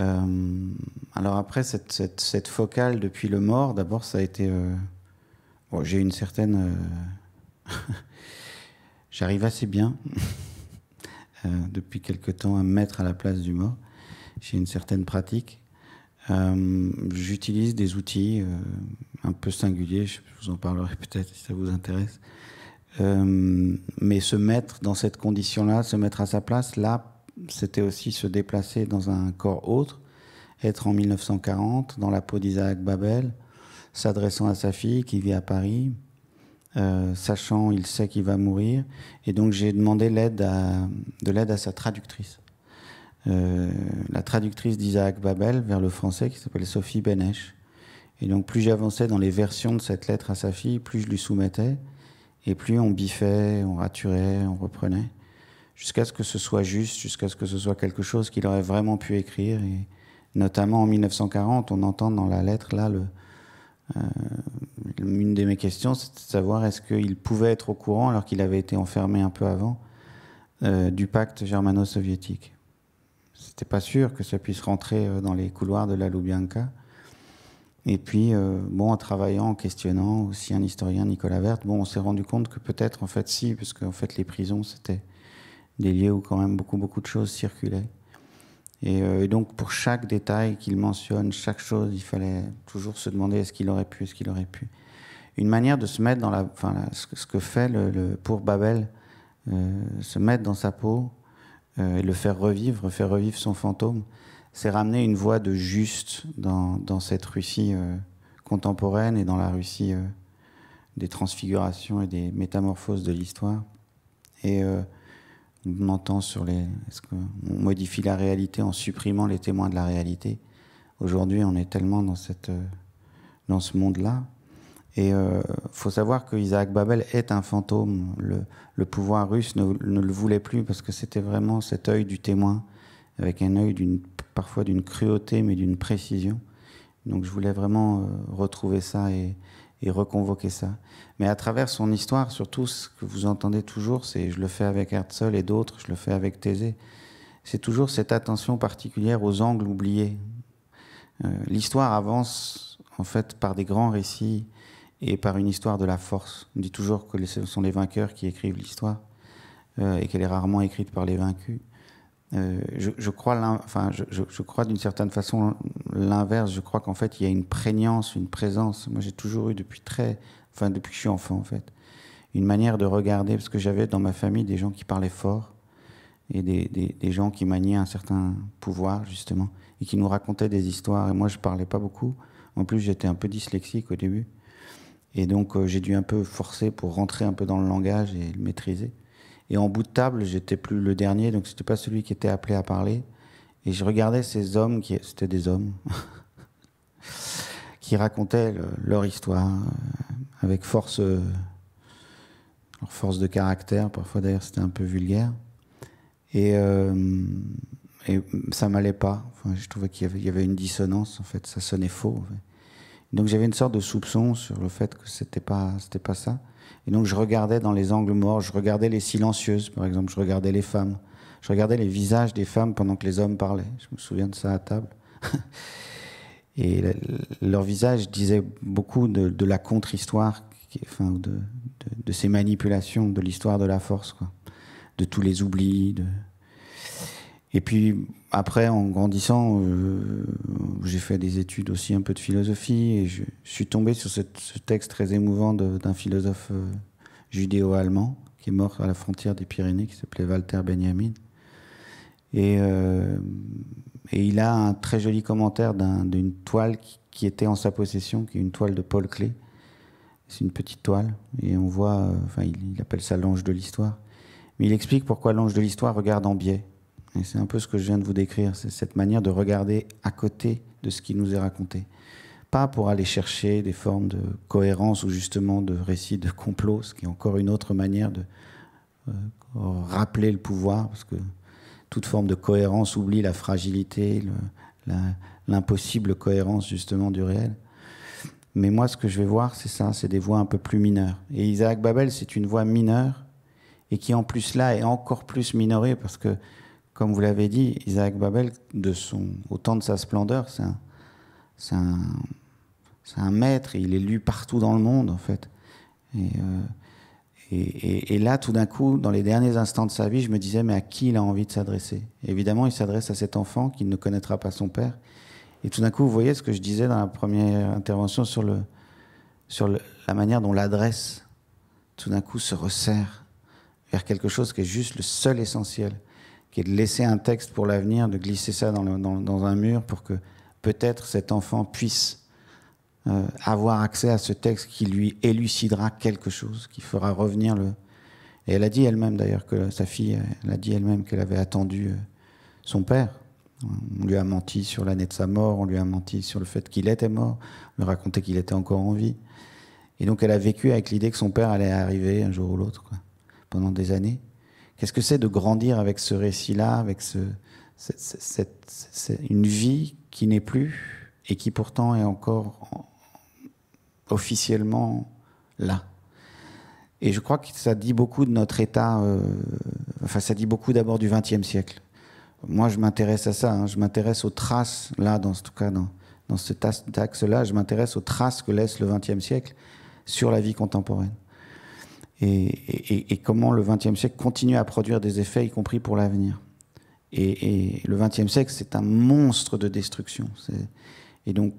Euh, alors après, cette, cette, focale depuis le mort, d'abord, ça a été... Euh, j'ai une certaine... Euh, j'arrive assez bien, depuis quelque temps, à me mettre à la place du mort. J'ai une certaine pratique. J'utilise des outils un peu singuliers, je vous en parlerai peut-être si ça vous intéresse. mais se mettre dans cette condition-là, se mettre à sa place, là, c'était aussi se déplacer dans un corps autre, être en 1940 dans la peau d'Isaac Babel, s'adressant à sa fille qui vit à Paris, euh, sachant, il sait qu'il va mourir. Et donc j'ai demandé l'aide de l'aide à sa traductrice. Euh, la traductrice d'Isaac Babel vers le français qui s'appelle Sophie Benesch. Et donc plus j'avançais dans les versions de cette lettre à sa fille, plus je lui soumettais, et plus on biffait, on raturait, on reprenait jusqu'à ce que ce soit juste, jusqu'à ce que ce soit quelque chose qu'il aurait vraiment pu écrire. Et notamment en 1940, on entend dans la lettre là le, euh, une de mes questions, c'était de savoir est-ce qu'il pouvait être au courant alors qu'il avait été enfermé un peu avant euh, du pacte germano-soviétique. C'était pas sûr que ça puisse rentrer euh, dans les couloirs de la Lubyanka. Et puis, bon, en travaillant, en questionnant aussi un historien, Nicolas Vert, bon, on s'est rendu compte que peut-être, en fait, si, parce qu'en fait, les prisons, c'était des lieux où quand même beaucoup, beaucoup de choses circulaient. Euh, et, donc pour chaque détail qu'il mentionne, chaque chose, il fallait toujours se demander est-ce qu'il aurait pu, est-ce qu'il aurait pu. Une manière de se mettre dans la, enfin, ce, que fait le, pour Babel, euh, se mettre dans sa peau euh, et le faire revivre, faire revivre son fantôme, c'est ramener une voix de juste dans, dans cette Russie contemporaine et dans la Russie des transfigurations et des métamorphoses de l'histoire. Et on sur les. Est-ce qu'on modifie la réalité en supprimant les témoins de la réalité Aujourd'hui, on est tellement dans, cette, euh, dans ce monde-là. Et il euh, faut savoir que Isaac Babel est un fantôme. Le, pouvoir russe ne, le voulait plus parce que c'était vraiment cet œil du témoin, avec un œil parfois d'une cruauté, mais d'une précision. Donc je voulais vraiment euh, retrouver ça et, et reconvoquer ça. Mais à travers son histoire, surtout ce que vous entendez toujours, c'est je le fais avec Herzl et d'autres, je le fais avec Thésée. C'est toujours cette attention particulière aux angles oubliés. Euh, l'histoire avance en fait par des grands récits et par une histoire de la force. On dit toujours que ce sont les vainqueurs qui écrivent l'histoire euh, et qu'elle est rarement écrite par les vaincus. Euh, je, crois, enfin, je, crois d'une certaine façon l'inverse. Je crois qu'en fait, il y a une prégnance, une présence. Moi, j'ai toujours eu depuis très, enfin, depuis que je suis enfant, en fait, une manière de regarder, parce que j'avais dans ma famille des gens qui parlaient fort et des, gens qui maniaient un certain pouvoir, justement, et qui nous racontaient des histoires. Et moi, je parlais pas beaucoup. En plus, j'étais un peu dyslexique au début. Et donc, euh, j'ai dû un peu forcer pour rentrer un peu dans le langage et le maîtriser. Et en bout de table, j'étais plus le dernier, donc c'était pas celui qui était appelé à parler. Et je regardais ces hommes qui, c'était des hommes, qui racontaient leur histoire euh, avec force, euh, leur force de caractère. Parfois d'ailleurs, c'était un peu vulgaire. Et, euh, et ça m'allait pas. je trouvais qu'il y, avait, une dissonance. En fait, ça sonnait faux. Donc j'avais une sorte de soupçon sur le fait que c'était pas, c'était pas ça. Et donc je regardais dans les angles morts, je regardais les silencieuses, par exemple, je regardais les femmes, je regardais les visages des femmes pendant que les hommes parlaient. Je me souviens de ça à table. Et leur visage disait beaucoup de, la contre-histoire, enfin, de, ces manipulations, de l'histoire de la force, de tous les oublis, de, et puis après, en grandissant, euh, j'ai fait des études aussi un peu de philosophie et je, suis tombé sur ce texte très émouvant d'un philosophe euh, judéo-allemand qui est mort à la frontière des Pyrénées, qui s'appelait Walter Benjamin. Et, euh, et, il a un très joli commentaire d'une toile qui, était en sa possession, qui est une toile de Paul Klee. C'est une petite toile et on voit, enfin, il appelle ça l'ange de l'histoire. Mais il explique pourquoi l'ange de l'histoire regarde en biais c'est un peu ce que je viens de vous décrire, c'est cette manière de regarder à côté de ce qui nous est raconté. Pas pour aller chercher des formes de cohérence ou justement de récits de complot, ce qui est encore une autre manière de euh, rappeler le pouvoir, parce que toute forme de cohérence oublie la fragilité, l'impossible cohérence justement du réel. Mais moi, ce que je vais voir, c'est ça, c'est des voix un peu plus mineures. Et Isaac Babel, c'est une voix mineure, et qui en plus là est encore plus minorée, parce que comme vous l'avez dit, Isaac Babel, de son, au temps de sa splendeur, c'est un, un, maître, il est lu partout dans le monde, en fait. Euh, et, là, tout d'un coup, dans les derniers instants de sa vie, je me disais, mais à qui il a envie de s'adresser Évidemment, il s'adresse à cet enfant qui ne connaîtra pas son père. Et tout d'un coup, vous voyez ce que je disais dans la première intervention sur, le, sur la manière dont l'adresse, tout d'un coup, se resserre vers quelque chose qui est juste le seul essentiel qui de laisser un texte pour l'avenir, de glisser ça dans, un mur pour que peut-être cet enfant puisse euh, avoir accès à ce texte qui lui élucidera quelque chose, qui fera revenir le... Et elle a dit elle-même d'ailleurs que sa fille, elle a dit elle-même qu'elle avait attendu euh, son père. On lui a menti sur l'année de sa mort, on lui a menti sur le fait qu'il était mort, on lui racontait qu'il était encore en vie. Et donc elle a vécu avec l'idée que son père allait arriver un jour ou l'autre, pendant des années. Qu'est-ce que c'est de grandir avec ce récit-là, avec ce, cette, une vie qui n'est plus et qui pourtant est encore officiellement là. Et je crois que ça dit beaucoup de notre état, euh, enfin ça dit beaucoup d'abord du XXe siècle. Moi je m'intéresse à ça, hein. je m'intéresse aux traces, là dans ce tout cas, dans, dans ce axe-là, je m'intéresse aux traces que laisse le XXe siècle sur la vie contemporaine et, comment le XXe siècle continue à produire des effets, y compris pour l'avenir. Et, le XXe siècle, c'est un monstre de destruction. Et donc,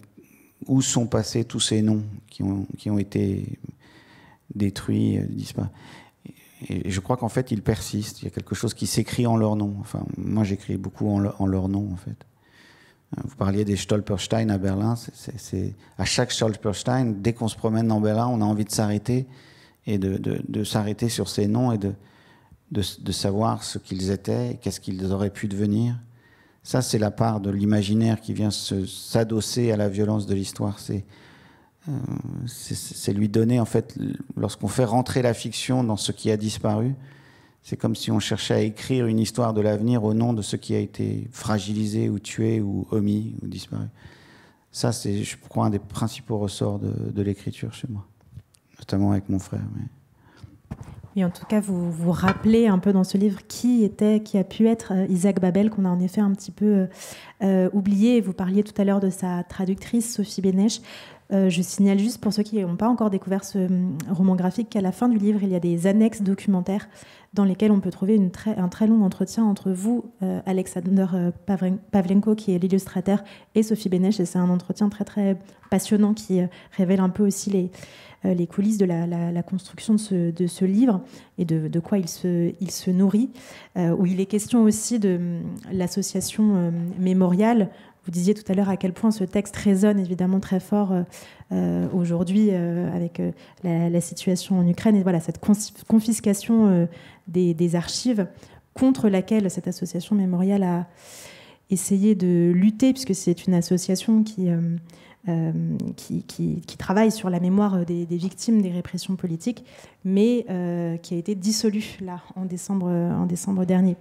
où sont passés tous ces noms qui ont, qui ont été détruits, euh, disparus et je crois qu'en fait, ils persistent. Il y a quelque chose qui s'écrit en leur nom. Enfin, moi, j'écris beaucoup en, leur nom, en fait. Euh, vous parliez des Stolperstein à Berlin. à chaque Stolperstein, dès qu'on se promène en Berlin, on a envie de s'arrêter et de, s'arrêter sur ces noms et de, de savoir ce qu'ils étaient, qu'est-ce qu'ils auraient pu devenir. Ça, c'est la part de l'imaginaire qui vient s'adosser à la violence de l'histoire. Euh, c'est lui donner, en fait, lorsqu'on fait rentrer la fiction dans ce qui a disparu, c'est comme si on cherchait à écrire une histoire de l'avenir au nom de ce qui a été fragilisé ou tué ou omis ou disparu. Ça, c'est, je crois, un des principaux ressorts de l'écriture chez moi notamment avec mon frère. Mais... Oui, en tout cas, vous vous rappelez un peu dans ce livre qui était, qui a pu être euh, Isaac Babel, qu'on a en effet un petit peu euh, euh, oublié. Vous parliez tout à l'heure de sa traductrice, Sophie Bénèche. je signale juste pour ceux qui n'ont pas encore découvert ce hum, roman graphique qu'à la fin du livre, il y a des annexes documentaires dans lesquelles on peut trouver une très, un très long entretien entre vous, Alexander Pavlenko, qui est l'illustrateur, et Sophie Bénèche. Et c'est un entretien très, très passionnant qui révèle un peu aussi les, euh, les coulisses de la, construction de ce, livre et de, quoi il se, il se nourrit, euh, où il est question aussi de hum, l'association euh, mémoriale. Vous disiez tout à l'heure à quel point ce texte résonne évidemment très fort aujourd'hui avec la, situation en Ukraine et voilà cette confiscation des, des, archives contre laquelle cette association mémoriale a essayé de lutter puisque c'est une association qui hum, euh, qui, travaille sur la mémoire des, victimes des répressions politiques, mais euh, qui a été dissolu là en décembre, en décembre dernier.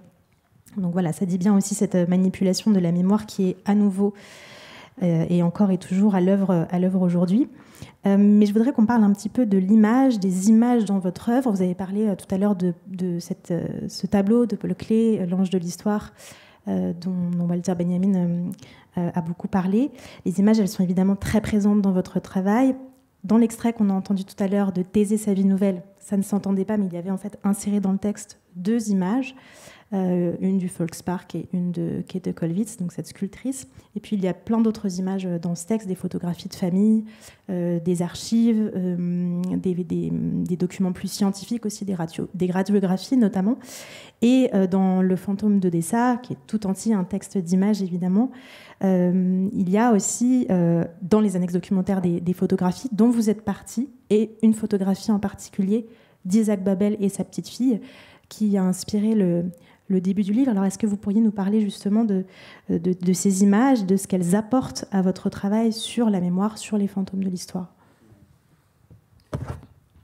Donc voilà, ça dit bien aussi cette manipulation de la mémoire qui est à nouveau euh, et encore et toujours à l'œuvre à l'œuvre aujourd'hui. mais je voudrais qu'on parle un petit peu de l'image, des images dans votre œuvre. Vous avez parlé tout à l'heure de, cette, ce tableau de Paul Clé, L'ange de l'histoire, euh, dont, Walter Benjamin euh, euh, a beaucoup parlé. Les images, elles sont évidemment très présentes dans votre travail. Dans l'extrait qu'on a entendu tout à l'heure de Thésée sa vie nouvelle, ça ne s'entendait pas, mais il y avait en fait inséré dans le texte deux images. Euh, une du Volkspark et une de kete Kollwitz, donc cette sculptrice. Et puis il y a plein d'autres images euh, dans ce texte, des photographies de famille, euh, des archives, des, documents plus scientifiques aussi, des, des radiographies notamment. Et dans Le fantôme de Dessa, qui est tout entier un texte d'image évidemment, il y a aussi dans les annexes documentaires des, photographies dont vous êtes parti, et une photographie en particulier d'Isaac Babel et sa petite fille, qui a inspiré le, le début du livre. Alors, est-ce que vous pourriez nous parler justement de, de, ces images, de ce qu'elles apportent à votre travail sur la mémoire, sur les fantômes de l'histoire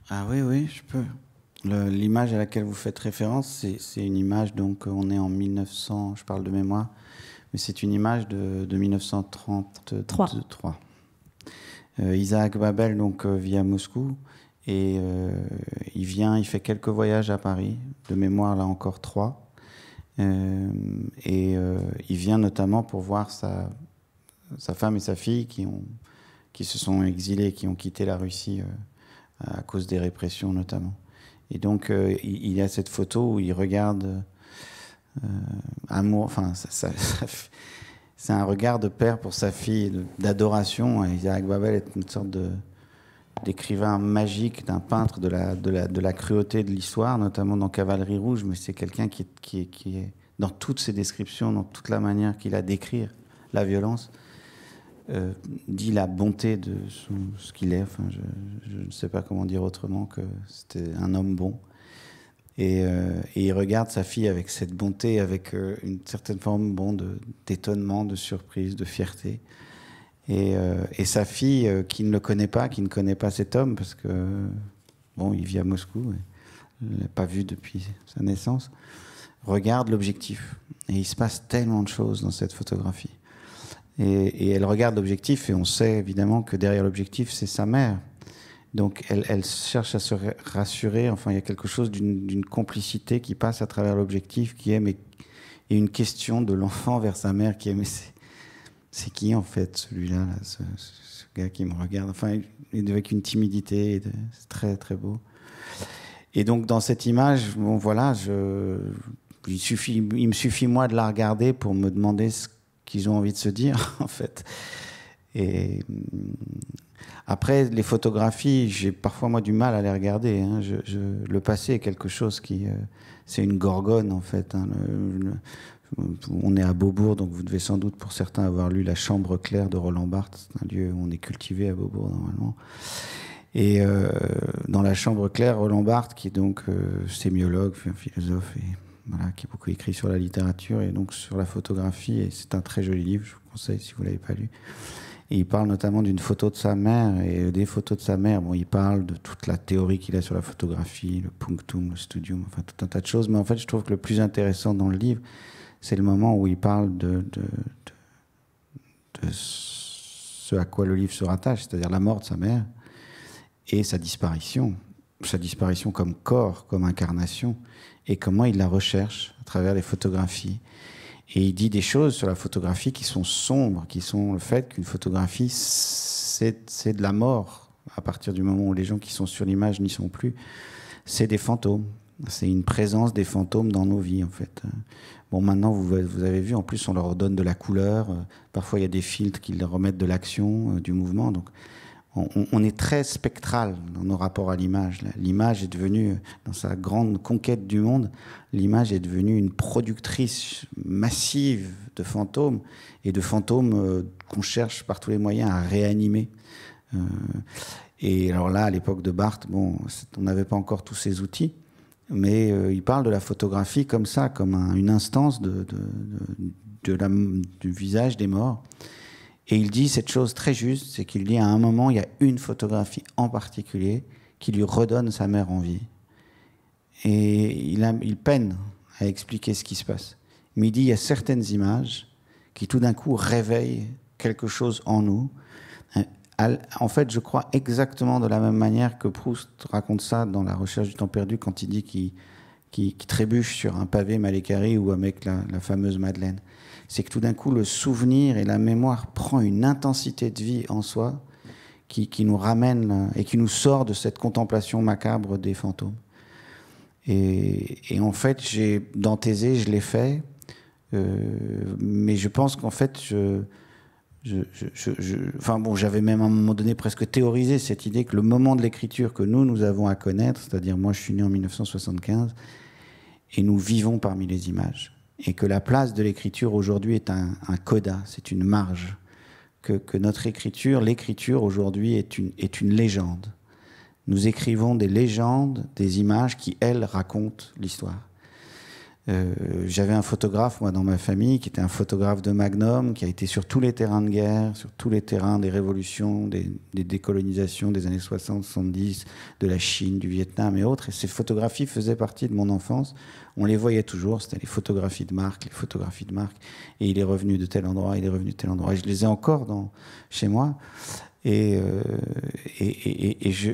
Ah oui, oui, je peux. L'image à laquelle vous faites référence, c'est une image, donc on est en 1900, je parle de mémoire, mais c'est une image de, 1933. Euh, Isaac Babel, donc euh, vit via Moscou, et euh, il vient, il fait quelques voyages à Paris, de mémoire là encore trois, euh, et euh, il vient notamment pour voir sa, sa femme et sa fille qui, ont, qui se sont exilées, qui ont quitté la Russie euh, à cause des répressions notamment. Et donc il, y a cette photo où il regarde amour, enfin c'est un regard de père pour sa fille, d'adoration. Isaac Babel est une sorte de, d'écrivain magique, d'un peintre, de la, cruauté de l'histoire, notamment dans Cavalerie Rouge, mais c'est quelqu'un qui, qui, est dans toutes ses descriptions, dans toute la manière qu'il a d'écrire la violence, euh, dit la bonté de ce qu'il est. je, ne sais pas comment dire autrement que c'était un homme bon. Et, euh, il regarde sa fille avec cette bonté, avec euh, une certaine forme d'étonnement, de, surprise, de fierté. Euh, et, sa fille, euh, qui ne le connaît pas, qui ne connaît pas cet homme, parce que, bon, il vit à Moscou, ne l'a pas vu depuis sa naissance, regarde l'objectif. Et il se passe tellement de choses dans cette photographie. Et, elle regarde l'objectif, et on sait évidemment que derrière l'objectif, c'est sa mère. Donc elle, cherche à se rassurer. Enfin, il y a quelque chose d'une complicité qui passe à travers l'objectif, qui est mais, et une question de l'enfant vers sa mère qui est mais c'est qui en fait celui-là, ce, gars qui me regarde Enfin, il, avec une timidité, c'est très très beau. Et donc dans cette image, bon voilà, je, il, suffit, il me suffit moi de la regarder pour me demander ce qu'ils ont envie de se dire en fait. Et après, les photographies, j'ai parfois moi du mal à les regarder. Hein. Je, le passé est quelque chose qui, euh, c'est une gorgone en fait. Hein, on est à Beaubourg, donc vous devez sans doute pour certains avoir lu La Chambre claire de Roland Barthes, un lieu où on est cultivé à Beaubourg normalement. Et euh, dans La Chambre claire, Roland Barthes, qui est donc euh, sémiologue, philosophe, et voilà, qui a beaucoup écrit sur la littérature et donc sur la photographie, et c'est un très joli livre, je vous conseille si vous ne l'avez pas lu. Et il parle notamment d'une photo de sa mère et euh, des photos de sa mère. Bon, il parle de toute la théorie qu'il a sur la photographie, le punctum, le studium, enfin tout un tas de choses. Mais en fait, je trouve que le plus intéressant dans le livre, c'est le moment où il parle de, ce à quoi le livre se rattache, c'est-à-dire la mort de sa mère et sa disparition, sa disparition comme corps, comme incarnation, et comment il la recherche à travers les photographies. Et il dit des choses sur la photographie qui sont sombres, qui sont le fait qu'une photographie, c'est de la mort, à partir du moment où les gens qui sont sur l'image n'y sont plus. C'est des fantômes, c'est une présence des fantômes dans nos vies, en fait. Bon, maintenant, vous, vous, avez vu, en plus, on leur donne de la couleur. Parfois, il y a des filtres qui leur remettent de l'action, euh, du mouvement. Donc, on, est très spectral dans nos rapports à l'image. L'image est devenue, dans sa grande conquête du monde, l'image est devenue une productrice massive de fantômes et de fantômes euh, qu'on cherche par tous les moyens à réanimer. Euh, et alors là, à l'époque de Barthes, bon, on n'avait pas encore tous ces outils. Mais euh, il parle de la photographie comme ça, comme une instance de, du visage des morts. Et il dit cette chose très juste, c'est qu'il dit à un moment, il y a une photographie en particulier qui lui redonne sa mère en vie. Et il, il peine à expliquer ce qui se passe. Mais il dit, il y a certaines images qui tout d'un coup réveillent quelque chose en nous, en fait, je crois exactement de la même manière que Proust raconte ça dans La recherche du temps perdu quand il dit qu'il trébuche sur un pavé mal ou avec la, la fameuse Madeleine. C'est que tout d'un coup, le souvenir et la mémoire prend une intensité de vie en soi qui, nous ramène et qui nous sort de cette contemplation macabre des fantômes. Et, en fait, j'ai dans Thésée, je l'ai fait, euh, mais je pense qu'en fait, je enfin bon, j'avais même à un moment donné presque théorisé cette idée que le moment de l'écriture que nous, nous avons à connaître, c'est-à-dire moi je suis né en 1975, et nous vivons parmi les images, et que la place de l'écriture aujourd'hui est un, coda, c'est une marge, que, notre écriture, l'écriture aujourd'hui est une légende. Nous écrivons des légendes, des images qui, elles, racontent l'histoire. Euh, j'avais un photographe, moi, dans ma famille, qui était un photographe de Magnum, qui a été sur tous les terrains de guerre, sur tous les terrains des révolutions, des, des décolonisations des années 60, 70, de la Chine, du Vietnam et autres. Et ces photographies faisaient partie de mon enfance. On les voyait toujours. C'était les photographies de marque, les photographies de marque. Et il est revenu de tel endroit, il est revenu de tel endroit. Et je les ai encore dans, chez moi. Euh, et, je,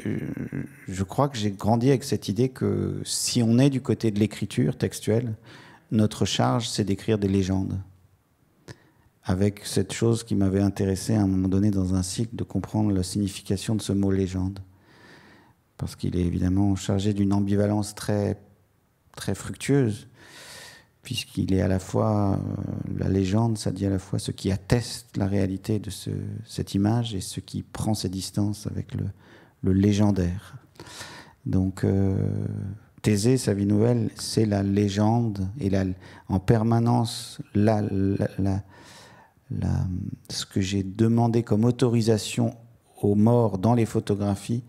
je, crois que j'ai grandi avec cette idée que si on est du côté de l'écriture textuelle, notre charge, c'est d'écrire des légendes. Avec cette chose qui m'avait intéressé à un moment donné dans un cycle, de comprendre la signification de ce mot légende. Parce qu'il est évidemment chargé d'une ambivalence très, très fructueuse puisqu'il est à la fois, euh, la légende, ça dit à la fois ce qui atteste la réalité de cette image et ce qui prend ses distances avec le, légendaire. Donc, euh, Thésée, sa vie nouvelle, c'est la légende et en permanence ce que j'ai demandé comme autorisation aux morts dans les photographies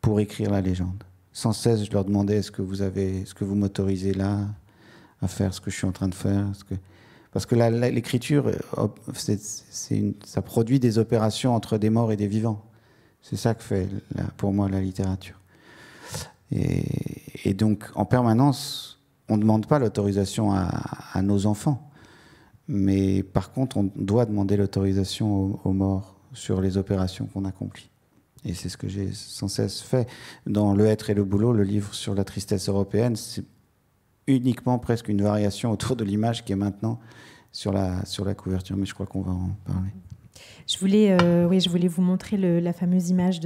pour écrire la légende. Sans cesse, je leur demandais est-ce que vous avez, est-ce que vous m'autorisez là à faire ce que je suis en train de faire. que... Parce que l'écriture, ça produit des opérations entre des morts et des vivants. C'est ça que fait pour moi la littérature. Et, donc, en permanence, on ne demande pas l'autorisation à, nos enfants. Mais par contre, on doit demander l'autorisation aux, aux, morts sur les opérations qu'on accomplit. Et c'est ce que j'ai sans cesse fait. Dans Le être et le boulot, le livre sur la tristesse européenne, c'est uniquement presque une variation autour de l'image qui est maintenant sur la, sur la couverture, mais je crois qu'on va en parler. Je voulais, euh, oui, je voulais vous montrer la fameuse image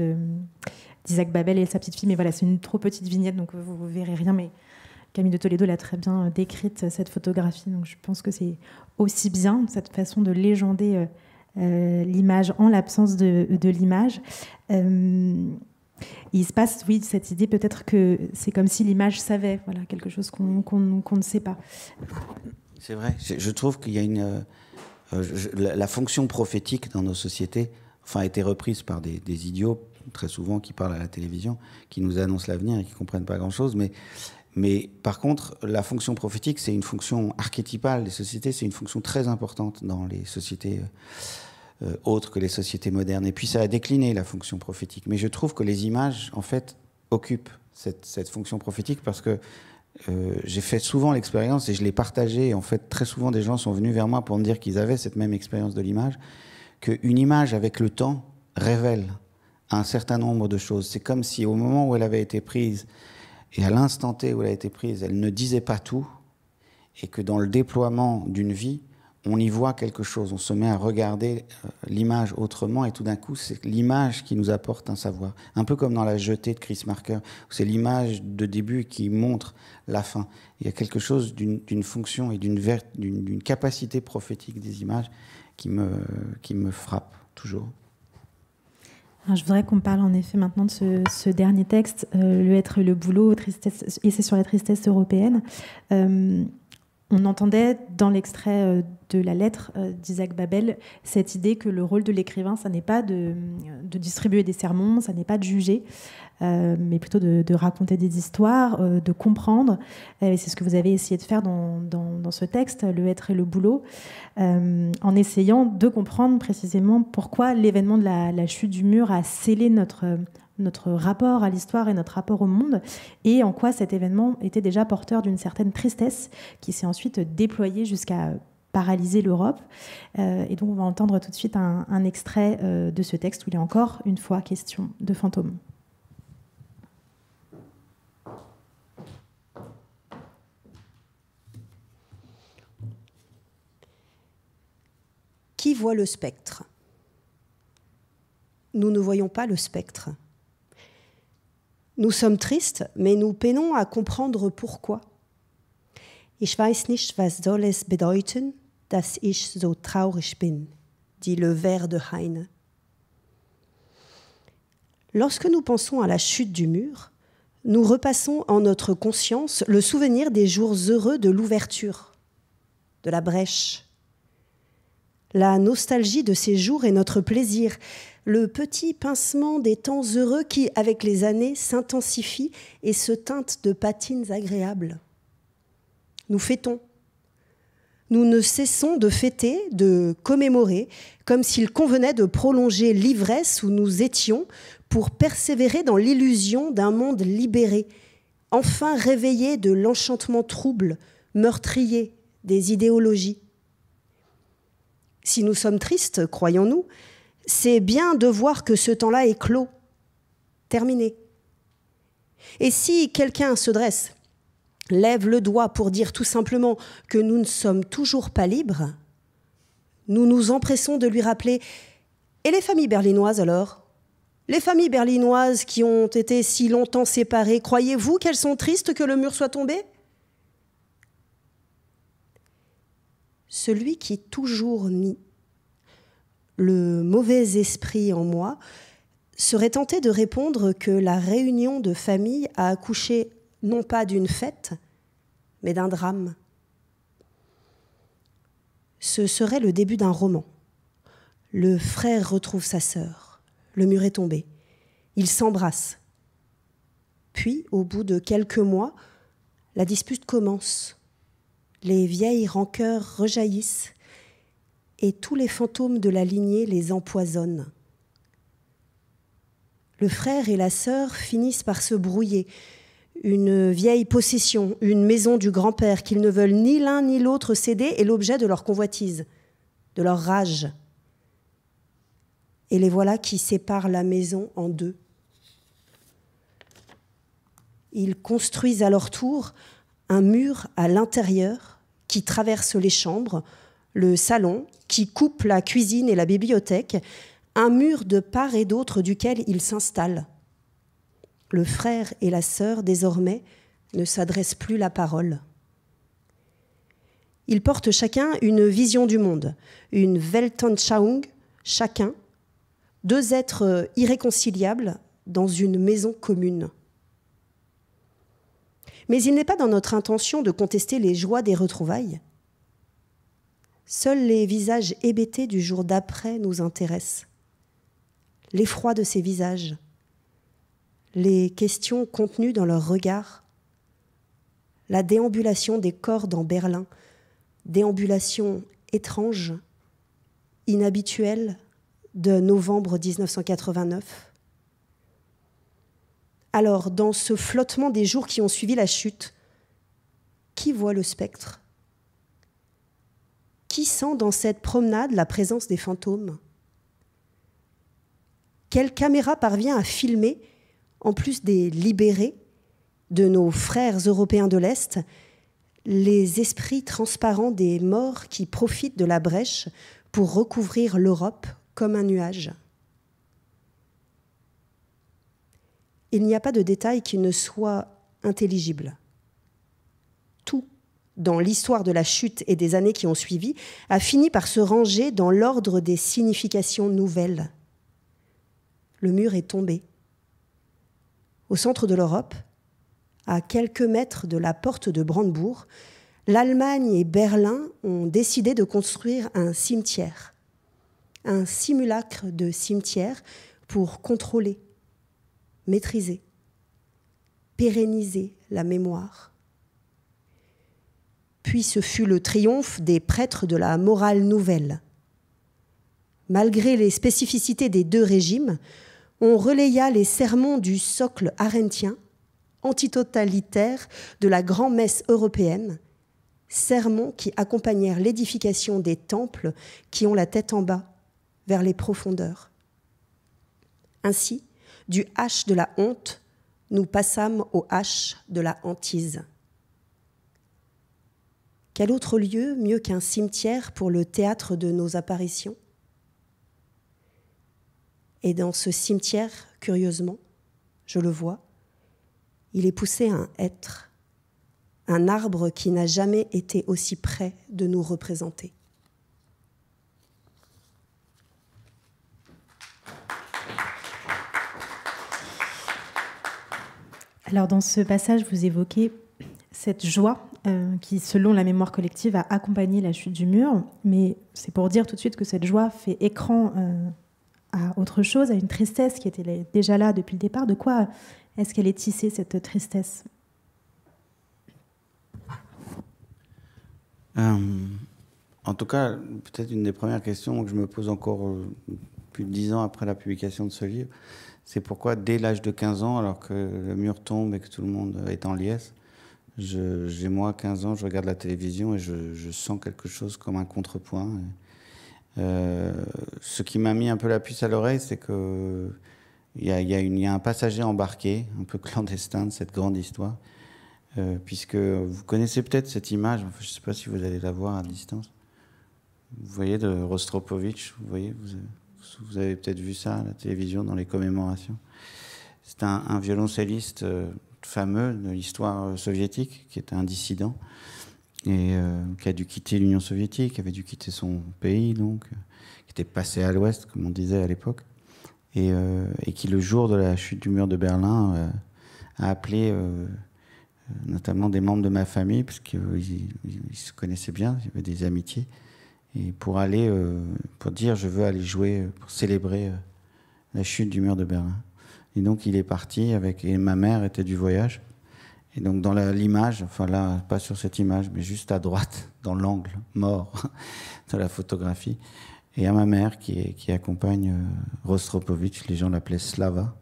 d'Isaac Babel et sa petite fille, mais voilà, c'est une trop petite vignette, donc vous ne verrez rien, mais Camille de Toledo l'a très bien euh, décrite, euh, cette photographie, donc je pense que c'est aussi bien cette façon de légender l'image en l'absence de, l'image il se passe, oui, cette idée peut-être que c'est comme si l'image savait, voilà, quelque chose qu'on ne sait pas. C'est vrai, je trouve qu'il y a une... Euh, euh, la, fonction prophétique dans nos sociétés enfin, a été reprise par des, des, idiots, très souvent, qui parlent à la télévision, qui nous annoncent l'avenir et qui ne comprennent pas grand-chose. Mais, mais par contre, la fonction prophétique, c'est une fonction archétypale des sociétés, c'est une fonction très importante dans les sociétés. Euh, autre euh, autres que les sociétés modernes. Et puis ça a décliné la fonction prophétique. Mais je trouve que les images, en fait, occupent cette, cette fonction prophétique parce que euh, j'ai fait souvent l'expérience et je l'ai partagée. En fait, très souvent, des gens sont venus vers moi pour me dire qu'ils avaient cette même expérience de l'image, qu'une image avec le temps révèle un certain nombre de choses. C'est comme si au moment où elle avait été prise et à l'instant T où elle a été prise, elle ne disait pas tout et que dans le déploiement d'une vie, on y voit quelque chose, on se met à regarder euh, l'image autrement et tout d'un coup c'est l'image qui nous apporte un savoir. Un peu comme dans la jetée de Chris Marker, c'est l'image de début qui montre la fin. Il y a quelque chose d'une fonction et d'une capacité prophétique des images qui me, frappe toujours. je voudrais qu'on parle en effet maintenant de ce, dernier texte, euh, Le être le boulot, tristesse, et c'est sur la tristesse européenne. Euh, on entendait dans l'extrait de la lettre euh, d'Isaac Babel, cette idée que le rôle de l'écrivain, ça n'est pas de, distribuer des sermons, ça n'est pas de juger, euh, mais plutôt de, raconter des histoires, euh, de comprendre. Et c'est ce que vous avez essayé de faire dans, ce texte, Le être et le boulot, en essayant de comprendre précisément pourquoi l'événement de la, chute du mur a scellé notre notre rapport à l'histoire et notre rapport au monde, et en quoi cet événement était déjà porteur d'une certaine tristesse qui s'est ensuite déployée jusqu'à paralyser l'Europe. Euh, et donc on va entendre tout de suite un, extrait euh, de ce texte où il est encore une fois question de fantômes. Qui voit le spectre Nous ne voyons pas le spectre. Nous sommes tristes, mais nous peinons à comprendre pourquoi. Ich weiß nicht, was soll es bedeuten, dit le vers de Heine. Lorsque nous pensons à la chute du mur, nous repassons en notre conscience le souvenir des jours heureux de l'ouverture, de la brèche. La nostalgie de ces jours est notre plaisir, le petit pincement des temps heureux qui, avec les années, s'intensifie et se teinte de patines agréables. Nous fêtons, nous ne cessons de fêter, de commémorer, comme s'il convenait de prolonger l'ivresse où nous étions pour persévérer dans l'illusion d'un monde libéré, enfin réveillé de l'enchantement trouble, meurtrier des idéologies. Si nous sommes tristes, croyons-nous, c'est bien de voir que ce temps-là est clos, terminé. Et si quelqu'un se dresse lève le doigt pour dire tout simplement que nous ne sommes toujours pas libres, nous nous empressons de lui rappeler Et les familles berlinoises alors Les familles berlinoises qui ont été si longtemps séparées, croyez-vous qu'elles sont tristes que le mur soit tombé Celui qui toujours nie le mauvais esprit en moi serait tenté de répondre que la réunion de famille a accouché non pas d'une fête, mais d'un drame. Ce serait le début d'un roman. Le frère retrouve sa sœur. Le mur est tombé. Ils s'embrassent. Puis, au bout de quelques mois, la dispute commence. Les vieilles rancœurs rejaillissent et tous les fantômes de la lignée les empoisonnent. Le frère et la sœur finissent par se brouiller, une vieille possession, une maison du grand-père qu'ils ne veulent ni l'un ni l'autre céder est l'objet de leur convoitise, de leur rage. Et les voilà qui séparent la maison en deux. Ils construisent à leur tour un mur à l'intérieur qui traverse les chambres, le salon, qui coupe la cuisine et la bibliothèque, un mur de part et d'autre duquel ils s'installent le frère et la sœur désormais ne s'adressent plus la parole. Ils portent chacun une vision du monde, une Weltanschauung, chacun, deux êtres irréconciliables dans une maison commune. Mais il n'est pas dans notre intention de contester les joies des retrouvailles. Seuls les visages hébétés du jour d'après nous intéressent. L'effroi de ces visages, les questions contenues dans leur regard, la déambulation des corps dans Berlin, déambulation étrange, inhabituelle de novembre 1989. Alors, dans ce flottement des jours qui ont suivi la chute, qui voit le spectre Qui sent dans cette promenade la présence des fantômes Quelle caméra parvient à filmer en plus des libérés, de nos frères européens de l'Est, les esprits transparents des morts qui profitent de la brèche pour recouvrir l'Europe comme un nuage. Il n'y a pas de détail qui ne soit intelligible. Tout, dans l'histoire de la chute et des années qui ont suivi, a fini par se ranger dans l'ordre des significations nouvelles. Le mur est tombé au centre de l'Europe, à quelques mètres de la porte de Brandebourg, l'Allemagne et Berlin ont décidé de construire un cimetière, un simulacre de cimetière pour contrôler, maîtriser, pérenniser la mémoire. Puis ce fut le triomphe des prêtres de la morale nouvelle. Malgré les spécificités des deux régimes, on relaya les sermons du socle arentien, antitotalitaire de la grand-messe européenne, sermons qui accompagnèrent l'édification des temples qui ont la tête en bas, vers les profondeurs. Ainsi, du hache de la honte, nous passâmes au hache de la hantise. Quel autre lieu mieux qu'un cimetière pour le théâtre de nos apparitions et dans ce cimetière, curieusement, je le vois, il est poussé à un être, un arbre qui n'a jamais été aussi près de nous représenter. Alors dans ce passage, vous évoquez cette joie euh, qui, selon la mémoire collective, a accompagné la chute du mur, mais c'est pour dire tout de suite que cette joie fait écran euh, à autre chose, à une tristesse qui était déjà là depuis le départ. De quoi est-ce qu'elle est tissée, cette tristesse euh, En tout cas, peut-être une des premières questions que je me pose encore euh, plus de dix ans après la publication de ce livre, c'est pourquoi dès l'âge de 15 ans, alors que le mur tombe et que tout le monde est en liesse, j'ai moi 15 ans, je regarde la télévision et je, je sens quelque chose comme un contrepoint. Euh, ce qui m'a mis un peu la puce à l'oreille, c'est que il y, y a, un passager embarqué, un peu clandestin de cette grande histoire, euh, puisque vous connaissez peut-être cette image, je ne sais pas si vous allez la voir à distance. Vous voyez de Rostropovitch, vous voyez, vous, avez peut-être vu ça à la télévision dans les commémorations. C'est un, violoncelliste euh, fameux de l'histoire soviétique qui était un dissident et euh, qui a dû quitter l'Union soviétique, avait dû quitter son pays, donc, euh, qui était passé à l'Ouest, comme on disait à l'époque, et, euh, qui, le jour de la chute du mur de Berlin, a appelé notamment des membres de ma famille, parce qu'ils se connaissaient bien, il y avait des amitiés, et pour aller, pour dire je veux aller jouer, pour célébrer la chute du mur de Berlin. Et donc il est parti avec, et ma mère était du voyage. Et donc dans l'image, enfin là, pas sur cette image, mais juste à droite, dans l'angle mort de la photographie, et à ma mère qui, qui accompagne euh, Rostropovitch, les gens l'appelaient Slava.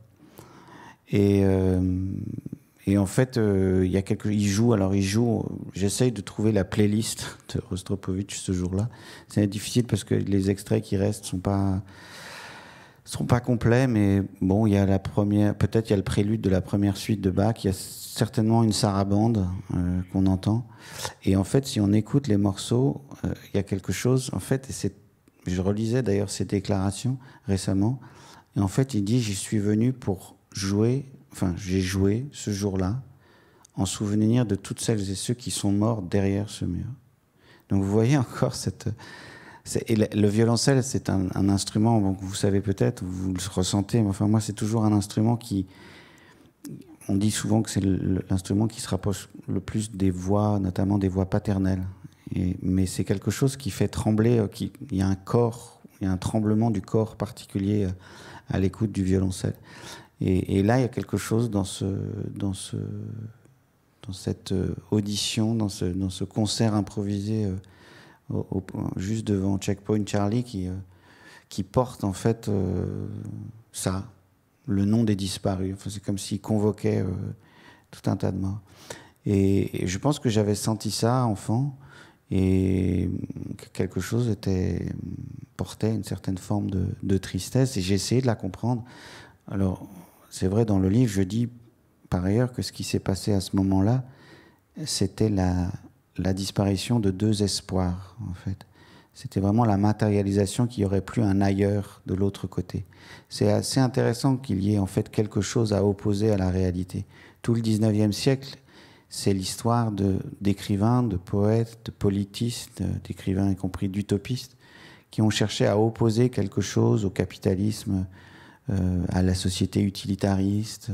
Et, euh, et en fait, euh, il y a quelque, il joue, alors il joue, j'essaye de trouver la playlist de Rostropovitch ce jour-là. C'est difficile parce que les extraits qui restent sont pas sont pas complets, mais bon, il y a la première, peut-être il y a le prélude de la première suite de Bach. Il y a certainement une sarabande euh, qu'on entend. Et en fait, si on écoute les morceaux, euh, il y a quelque chose. En fait, et c'est, je relisais d'ailleurs ses déclarations récemment. Et en fait, il dit j'y suis venu pour jouer. Enfin, j'ai joué ce jour-là en souvenir de toutes celles et ceux qui sont morts derrière ce mur. Donc, vous voyez encore cette le, violoncelle, c'est un, instrument, donc vous savez peut-être, vous le ressentez, mais enfin, moi, c'est toujours un instrument qui. On dit souvent que c'est l'instrument qui se rapproche le plus des voix, notamment des voix paternelles. mais c'est quelque chose qui fait trembler, euh, il y a un corps, il y a un tremblement du corps particulier euh, à l'écoute du violoncelle. Et, là, il y a quelque chose dans dans cette euh, audition, dans ce concert improvisé juste devant Checkpoint Charlie qui, euh, qui porte en fait euh, ça, le nom des disparus. c'est comme s'il convoquait euh, tout un tas de morts. Et, je pense que j'avais senti ça enfant et quelque chose était, portait une certaine forme de, de tristesse et j'ai essayé de la comprendre. Alors, c'est vrai, dans le livre, je dis par ailleurs que ce qui s'est passé à ce moment-là, c'était la, la disparition de deux espoirs, en fait. C'était vraiment la matérialisation qu'il n'y aurait plus un ailleurs de l'autre côté. C'est assez intéressant qu'il y ait en fait quelque chose à opposer à la réalité. Tout le 19e siècle, c'est l'histoire d'écrivains, de, poètes, de politistes, euh, d'écrivains y compris d'utopistes, qui ont cherché à opposer quelque chose au capitalisme, euh, à la société utilitariste,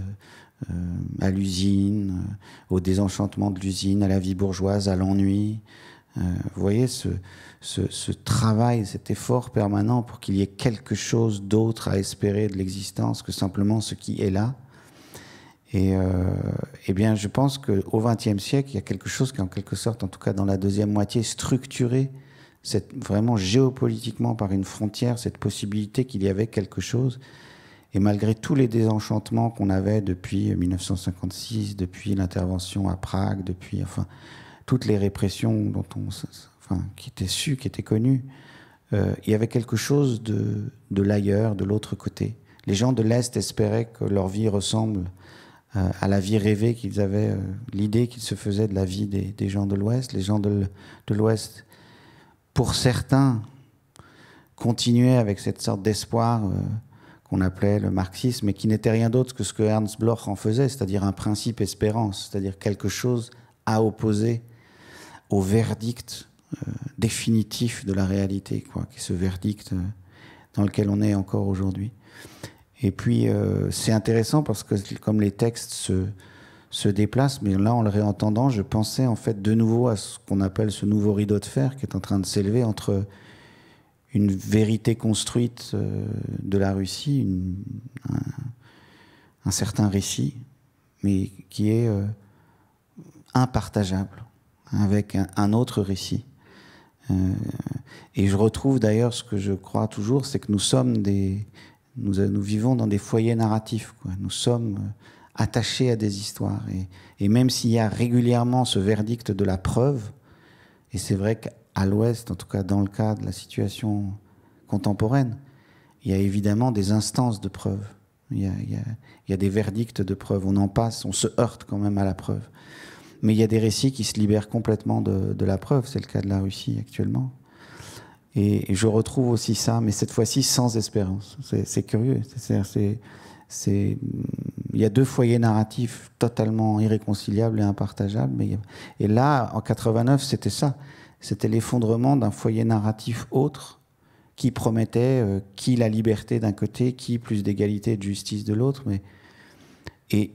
euh, à l'usine, euh, au désenchantement de l'usine, à la vie bourgeoise, à l'ennui. Euh, vous voyez ce, travail, cet effort permanent pour qu'il y ait quelque chose d'autre à espérer de l'existence que simplement ce qui est là. Et eh bien, je pense qu'au XXe siècle, il y a quelque chose qui, en quelque sorte, en tout cas dans la deuxième moitié, structuré vraiment géopolitiquement par une frontière, cette possibilité qu'il y avait quelque chose et malgré tous les désenchantements qu'on avait depuis 1956, depuis l'intervention à Prague, depuis enfin toutes les répressions dont on, enfin, qui étaient sues, qui étaient connues, euh, il y avait quelque chose de, de l'ailleurs, de l'autre côté. Les gens de l'Est espéraient que leur vie ressemble euh, à la vie rêvée qu'ils avaient, euh, l'idée qu'ils se faisaient de la vie des, des gens de l'Ouest. Les gens de l'Ouest, pour certains, continuaient avec cette sorte d'espoir qu'on appelait le marxisme, et qui n'était rien d'autre que ce que Ernst Bloch en faisait, c'est-à-dire un principe espérance, c'est-à-dire quelque chose à opposer au verdict euh, définitif de la réalité, quoi, qui est ce verdict euh, dans lequel on est encore aujourd'hui. Et puis, euh, c'est intéressant parce que comme les textes se, se déplacent, mais là, en le réentendant, je pensais en fait de nouveau à ce qu'on appelle ce nouveau rideau de fer qui est en train de s'élever entre une vérité construite euh, de la Russie, un, certain récit, mais qui est euh, impartageable avec un, autre récit. Euh, et je retrouve d'ailleurs ce que je crois toujours, c'est que nous sommes des, nous, vivons dans des foyers narratifs. Quoi. Nous sommes attachés à des histoires. Et, même s'il y a régulièrement ce verdict de la preuve, et c'est vrai que à l'Ouest, en tout cas dans le cas de la situation contemporaine, il y a évidemment des instances de preuve. Il y, a, des verdicts de preuve. On en passe, on se heurte quand même à la preuve. Mais il y a des récits qui se libèrent complètement de, la preuve. C'est le cas de la Russie actuellement. Et, je retrouve aussi ça, mais cette fois-ci sans espérance. C'est curieux. C'est il y a deux foyers narratifs totalement irréconciliables et impartageables. Mais, et là, en 89, c'était ça c'était l'effondrement d'un foyer narratif autre qui promettait euh, qui la liberté d'un côté, qui plus d'égalité et de justice de l'autre. Mais... Et,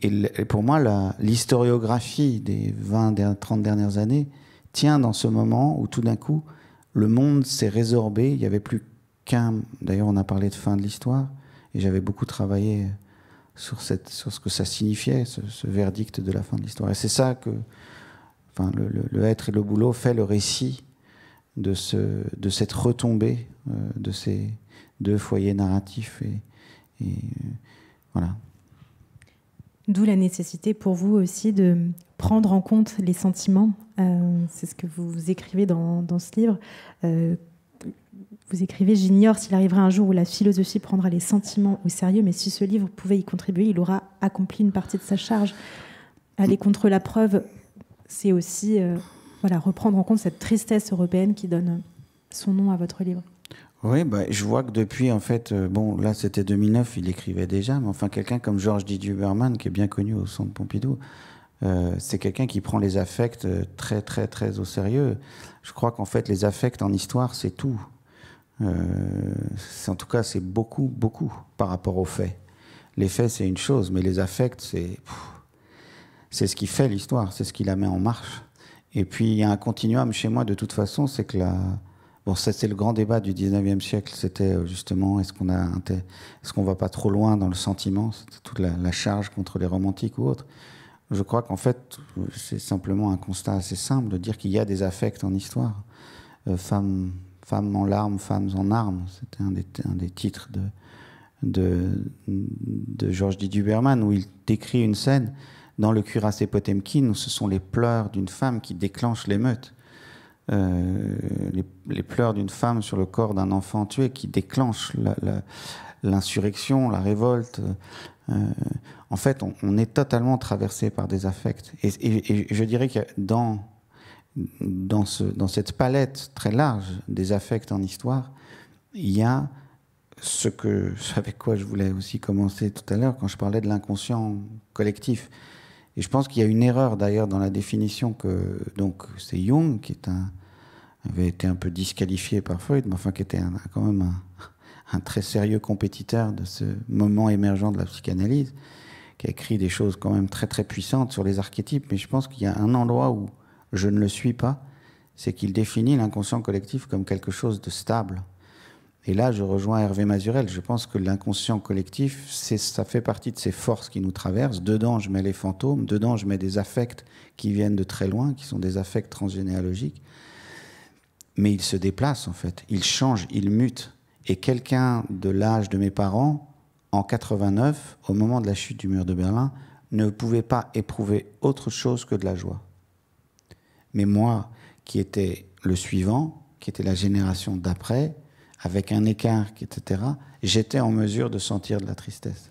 pour moi, l'historiographie des 20, 30 dernières années tient dans ce moment où tout d'un coup, le monde s'est résorbé, il n'y avait plus qu'un... D'ailleurs, on a parlé de fin de l'histoire, et j'avais beaucoup travaillé sur, cette, sur ce que ça signifiait, ce, ce verdict de la fin de l'histoire. Et c'est ça que le, être et le boulot fait le récit de, ce, de cette retombée euh, de ces deux foyers narratifs. Et, euh, voilà. D'où la nécessité pour vous aussi de prendre en compte les sentiments. Euh, c'est ce que vous écrivez dans, ce livre. vous écrivez J'ignore s'il arrivera un jour où la philosophie prendra les sentiments au sérieux, mais si ce livre pouvait y contribuer, il aura accompli une partie de sa charge. Aller contre la preuve c'est aussi euh, voilà, reprendre en compte cette tristesse européenne qui donne son nom à votre livre. Oui, bah, je vois que depuis, en fait, euh, bon, là c'était 2009, il écrivait déjà, mais enfin quelqu'un comme Georges Didier Berman, qui est bien connu au centre Pompidou, euh, c'est quelqu'un qui prend les affects très, très, très au sérieux. Je crois qu'en fait, les affects en histoire, c'est tout. en tout cas, c'est beaucoup, beaucoup par rapport aux faits. Les faits, c'est une chose, mais les affects, c'est c'est ce qui fait l'histoire, c'est ce qui la met en marche. Et puis il y a un continuum chez moi de toute façon, c'est que la... Bon, ça c'est le grand débat du 19e siècle, c'était euh, justement est-ce qu'on a est-ce qu'on va pas trop loin dans le sentiment, c'était toute la, charge contre les romantiques ou autres. Je crois qu'en fait, c'est simplement un constat assez simple de dire qu'il y a des affects en histoire. Euh, femmes, en larmes, femmes en armes, c'était un des, titres de, de, de Georges où il décrit une scène dans le cuirassé Potemkin, ce sont les pleurs d'une femme qui déclenchent l'émeute. Euh, les, pleurs d'une femme sur le corps d'un enfant tué qui déclenchent l'insurrection, la, révolte. Euh, en fait, on, est totalement traversé par des affects. Et, je dirais que dans, dans, ce, dans cette palette très large des affects en histoire, il y a ce que, avec quoi je voulais aussi commencer tout à l'heure quand je parlais de l'inconscient collectif. Et je pense qu'il y a une erreur d'ailleurs dans la définition que donc c'est Jung qui avait été un peu disqualifié par Freud, mais enfin qui était quand même un, un, très sérieux compétiteur de ce moment émergent de la psychanalyse, qui a écrit des choses quand même très très puissantes sur les archétypes. Mais je pense qu'il y a un endroit où je ne le suis pas, c'est qu'il définit l'inconscient collectif comme quelque chose de stable et là, je rejoins Hervé Mazurel. Je pense que l'inconscient collectif, ça fait partie de ces forces qui nous traversent. Dedans, je mets les fantômes. Dedans, je mets des affects qui viennent de très loin, qui sont des affects transgénéalogiques. Mais ils se déplacent, en fait. Ils changent, ils mutent. Et quelqu'un de l'âge de mes parents, en 89, au moment de la chute du mur de Berlin, ne pouvait pas éprouver autre chose que de la joie. Mais moi, qui étais le suivant, qui était la génération d'après, avec un écart, etc., j'étais en mesure de sentir de la tristesse.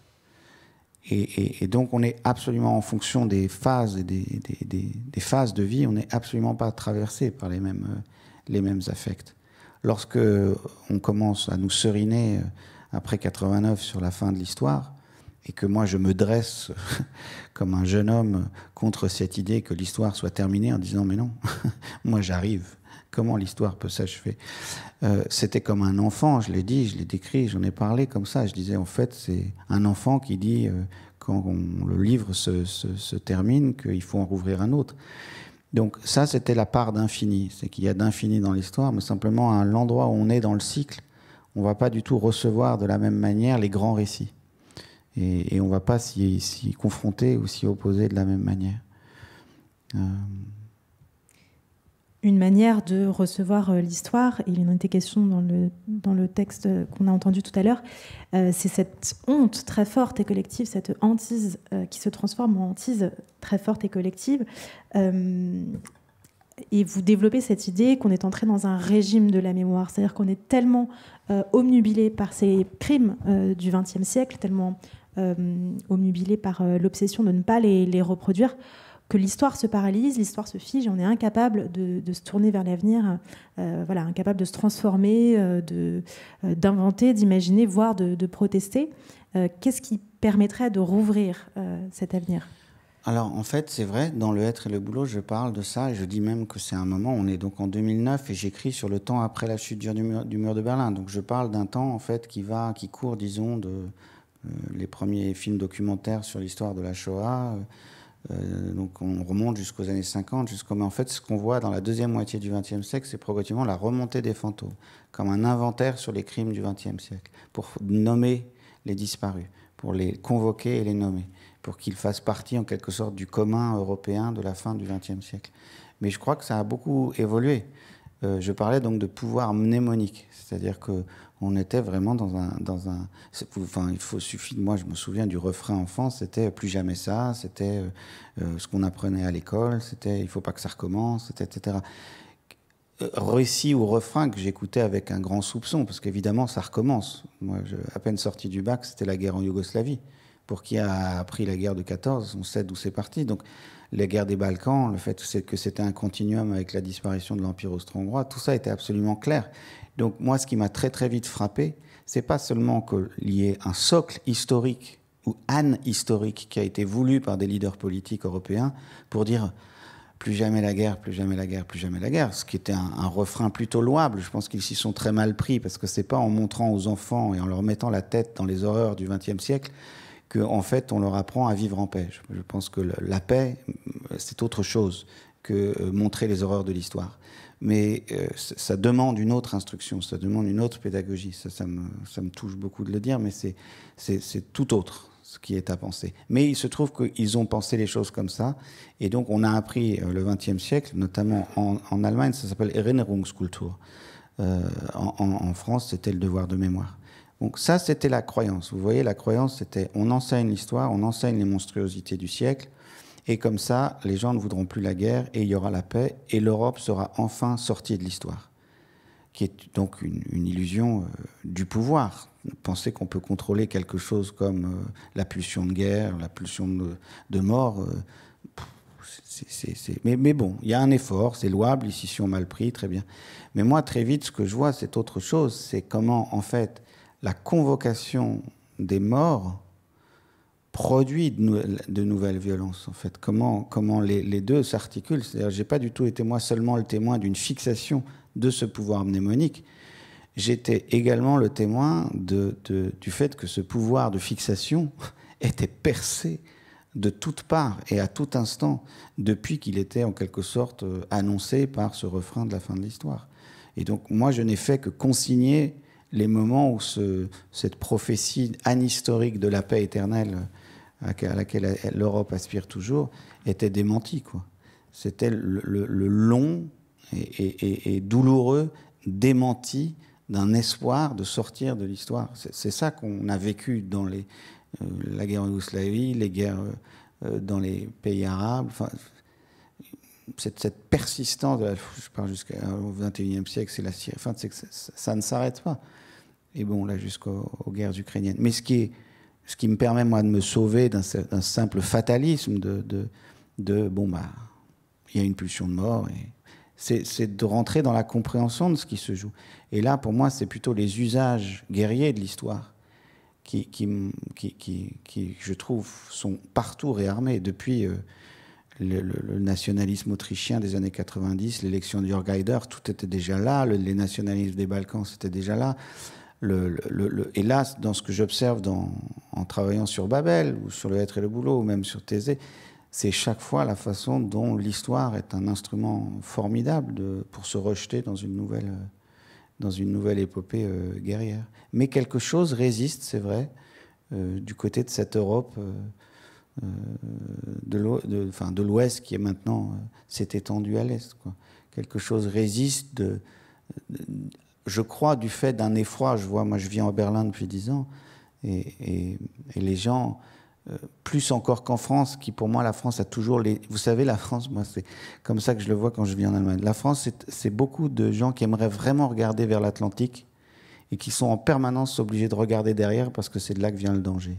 Et, donc, on est absolument en fonction des phases des, phases de vie, on n'est absolument pas traversé par les mêmes, euh, les mêmes affects. Lorsque euh, on commence à nous seriner euh, après 89 sur la fin de l'histoire, et que moi je me dresse comme un jeune homme contre cette idée que l'histoire soit terminée en disant mais non, moi j'arrive comment l'histoire peut s'achever. Euh, c'était comme un enfant, je l'ai dit, je l'ai décrit, j'en ai parlé comme ça. Je disais, en fait, c'est un enfant qui dit, euh, quand le livre se, termine, qu'il faut en rouvrir un autre. Donc ça, c'était la part d'infini. C'est qu'il y a d'infini dans l'histoire, mais simplement à l'endroit où on est dans le cycle, on ne va pas du tout recevoir de la même manière les grands récits. Et, on ne va pas s'y confronter ou s'y opposer de la même manière. Euh, une manière de recevoir euh, l'histoire, il en était question dans le, dans le texte qu'on a entendu tout à l'heure, euh, c'est cette honte très forte et collective, cette hantise euh, qui se transforme en hantise très forte et collective. et vous développez cette idée qu'on est entré dans un régime de la mémoire, c'est-à-dire qu'on est tellement omnubilé par ces crimes du XXe siècle, tellement omnubilé par l'obsession de ne pas les reproduire, que l'histoire se paralyse, l'histoire se fige, on est incapable de, se tourner vers l'avenir, euh, voilà, incapable de se transformer, euh, de, euh, d'inventer, d'imaginer, voire de, protester. qu'est-ce qui permettrait de rouvrir cet avenir alors en fait, c'est vrai, dans le être et le boulot, je parle de ça et je dis même que c'est un moment, on est donc en 2009 et j'écris sur le temps après la chute du mur, de Berlin. Donc je parle d'un temps en fait qui va qui court disons de les premiers films documentaires sur l'histoire de la Shoah, euh, donc on remonte jusqu'aux années 50, jusqu'au... Mais en fait, ce qu'on voit dans la deuxième moitié du XXe siècle, c'est progressivement la remontée des fantômes, comme un inventaire sur les crimes du XXe siècle, pour nommer les disparus, pour les convoquer et les nommer, pour qu'ils fassent partie en quelque sorte du commun européen de la fin du XXe siècle. Mais je crois que ça a beaucoup évolué. Euh, je parlais donc de pouvoir mnémonique, c'est-à-dire que on était vraiment dans un, dans un, enfin, il faut suffit. Moi, je me souviens du refrain enfant. C'était euh, plus jamais ça. C'était euh, euh, ce qu'on apprenait à l'école. C'était il faut pas que ça recommence. etc. Récit ou refrain que j'écoutais avec un grand soupçon, parce qu'évidemment, ça recommence. Moi, à peine sorti du bac, c'était la guerre en Yougoslavie. Pour qui a appris la guerre de 14, on sait d'où c'est parti. Donc la guerre des Balkans, le fait que c'était un continuum avec la disparition de l'Empire austro-hongrois, tout ça était absolument clair. Donc moi, ce qui m'a très très vite frappé, c'est pas seulement qu'il y ait un socle historique ou un historique qui a été voulu par des leaders politiques européens pour dire plus jamais la guerre, plus jamais la guerre, plus jamais la guerre, ce qui était un, un refrain plutôt louable. Je pense qu'ils s'y sont très mal pris parce que c'est pas en montrant aux enfants et en leur mettant la tête dans les horreurs du XXe siècle qu'en en fait, on leur apprend à vivre en paix. Je, pense que la paix, euh, c'est autre chose que euh, montrer les horreurs de l'histoire. Mais euh, ça demande une autre instruction, ça demande une autre pédagogie. Ça, me, touche beaucoup de le dire, mais c'est tout autre ce qui est à penser. Mais il se trouve qu'ils ont pensé les choses comme ça. Et donc, on a appris le XXe siècle, notamment en, Allemagne, ça s'appelle Erinnerungskultur. en, en, France, c'était le devoir de mémoire. Donc ça, c'était la croyance. Vous voyez, la croyance, c'était on enseigne l'histoire, on enseigne les monstruosités du siècle, et comme ça, les gens ne voudront plus la guerre, et il y aura la paix, et l'Europe sera enfin sortie de l'histoire, qui est donc une, illusion euh, du pouvoir. Penser qu'on peut contrôler quelque chose comme euh, la pulsion de guerre, la pulsion de, mort. Euh, mais, mais, bon, il y a un effort, c'est louable, ici si on mal pris, très bien. Mais moi, très vite, ce que je vois, c'est autre chose, c'est comment, en fait, la convocation des morts produit de, nouvelles violences, en fait. Comment, comment les, deux s'articulent. C'est-à-dire, j'ai pas du tout été moi seulement le témoin d'une fixation de ce pouvoir mnémonique. J'étais également le témoin du fait que ce pouvoir de fixation était percé de toutes parts et à tout instant depuis qu'il était en quelque sorte euh, annoncé par ce refrain de la fin de l'histoire. Et donc moi, je n'ai fait que consigner les moments où cette prophétie anhistorique de la paix éternelle euh, à laquelle l'Europe aspire toujours était démentie. C'était le, long et, douloureux démenti d'un espoir de sortir de l'histoire. C'est ça qu'on a vécu dans euh, la guerre en Yougoslavie, les guerres euh, dans les pays arabes. cette, persistance, de la, je parle jusqu'au XXIe siècle, c'est la ça, ne s'arrête pas et bon, là, jusqu'aux guerres ukrainiennes. Mais ce qui, ce qui me permet, moi, de me sauver d'un simple fatalisme de, de, bon, bah, il y a une pulsion de mort, c'est de rentrer dans la compréhension de ce qui se joue. Et là, pour moi, c'est plutôt les usages guerriers de l'histoire qui qui, je trouve, sont partout réarmés. Depuis euh, le, nationalisme autrichien des années 90, l'élection de Jörg tout était déjà là, les nationalismes des Balkans, c'était déjà là le, et là, dans ce que j'observe en travaillant sur Babel, ou sur le être et le boulot, ou même sur Thésée, c'est chaque fois la façon dont l'histoire est un instrument formidable pour se rejeter dans une nouvelle, dans une nouvelle épopée euh, guerrière. Mais quelque chose résiste, c'est vrai, euh, du côté de cette Europe euh, de l'Ouest qui est maintenant s'est étendue à l'Est. Quelque chose résiste de je crois, du fait d'un effroi. Je vois, moi, je vis en Berlin depuis dix ans, et, les gens, euh, plus encore qu'en France, qui pour moi, la France a toujours les. Vous savez, la France, moi, c'est comme ça que je le vois quand je vis en Allemagne. La France, c'est beaucoup de gens qui aimeraient vraiment regarder vers l'Atlantique et qui sont en permanence obligés de regarder derrière parce que c'est de là que vient le danger.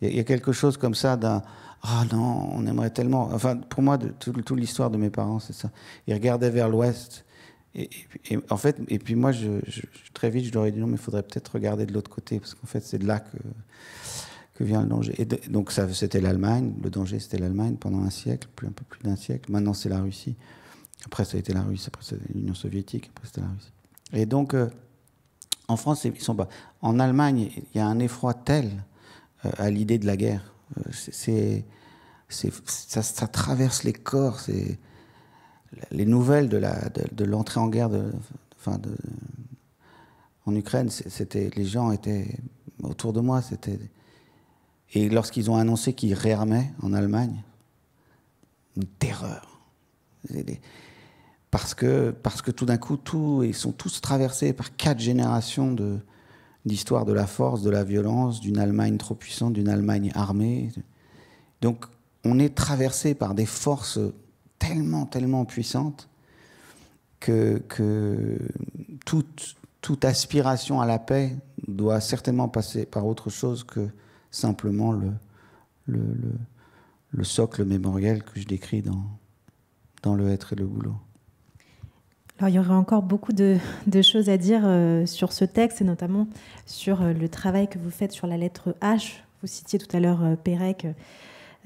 Il y a quelque chose comme ça d'un ah non, on aimerait tellement. Enfin, pour moi, de, toute l'histoire de mes parents, c'est ça. Ils regardaient vers l'ouest et, en fait, et puis moi, je, très vite, je leur ai dit non, mais il faudrait peut-être regarder de l'autre côté, parce qu'en fait, c'est de là que, que vient le danger. Et donc, ça, c'était l'Allemagne. Le danger, c'était l'Allemagne pendant un siècle, plus, un peu plus d'un siècle. Maintenant, c'est la Russie. Après, ça a été la Russie, après, c'était l'Union soviétique, après, c'était la Russie. Et donc, euh, en France, ils sont bas En Allemagne, il y a un effroi tel euh, à l'idée de la guerre. Euh, c'est, ça, ça, traverse les corps. C'est les nouvelles de l'entrée de, en guerre de, de, en Ukraine, c'était les gens étaient autour de moi, c'était et lorsqu'ils ont annoncé qu'ils réarmaient en Allemagne, une terreur. Parce que, parce que tout d'un coup, tout, ils sont tous traversés par quatre générations de, d'histoire de la force, de la violence, d'une Allemagne trop puissante, d'une Allemagne armée. Donc on est traversé par des forces tellement, tellement puissante que, que toute, toute aspiration à la paix doit certainement passer par autre chose que simplement le, le, socle mémoriel que je décris dans, dans le être et le boulot. Alors, il y aurait encore beaucoup de, de choses à dire euh, sur ce texte et notamment sur euh, le travail que vous faites sur la lettre H. Vous citiez tout à l'heure euh, Pérec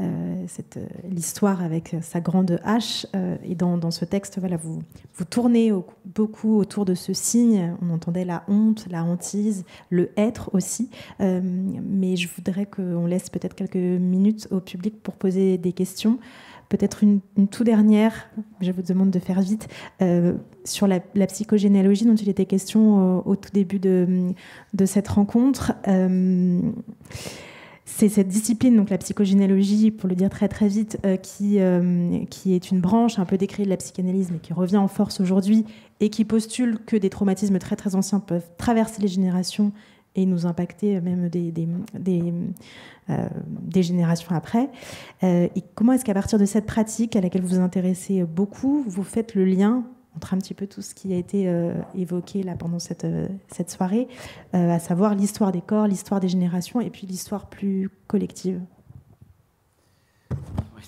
euh, cette euh, l'histoire avec sa grande hache. Euh, et dans, ce texte, voilà, vous, vous tournez beaucoup autour de ce signe. On entendait la honte, la hantise, le être aussi. mais je voudrais qu'on laisse peut-être quelques minutes au public pour poser des questions peut-être une, toute tout dernière, je vous demande de faire vite, sur la, psychogénéalogie dont il était question au, tout début de, cette rencontre c'est cette discipline, donc la psychogénéalogie, pour le dire très très vite, euh, qui, euh, qui est une branche un peu décrite de la psychanalyse, mais qui revient en force aujourd'hui et qui postule que des traumatismes très très anciens peuvent traverser les générations et nous impacter euh, même des, des, des générations après. et comment est-ce qu'à partir de cette pratique à laquelle vous vous intéressez beaucoup, vous faites le lien un petit peu tout ce qui a été euh, évoqué là pendant cette, euh, cette soirée, euh, à savoir l'histoire des corps, l'histoire des générations et puis l'histoire plus collective.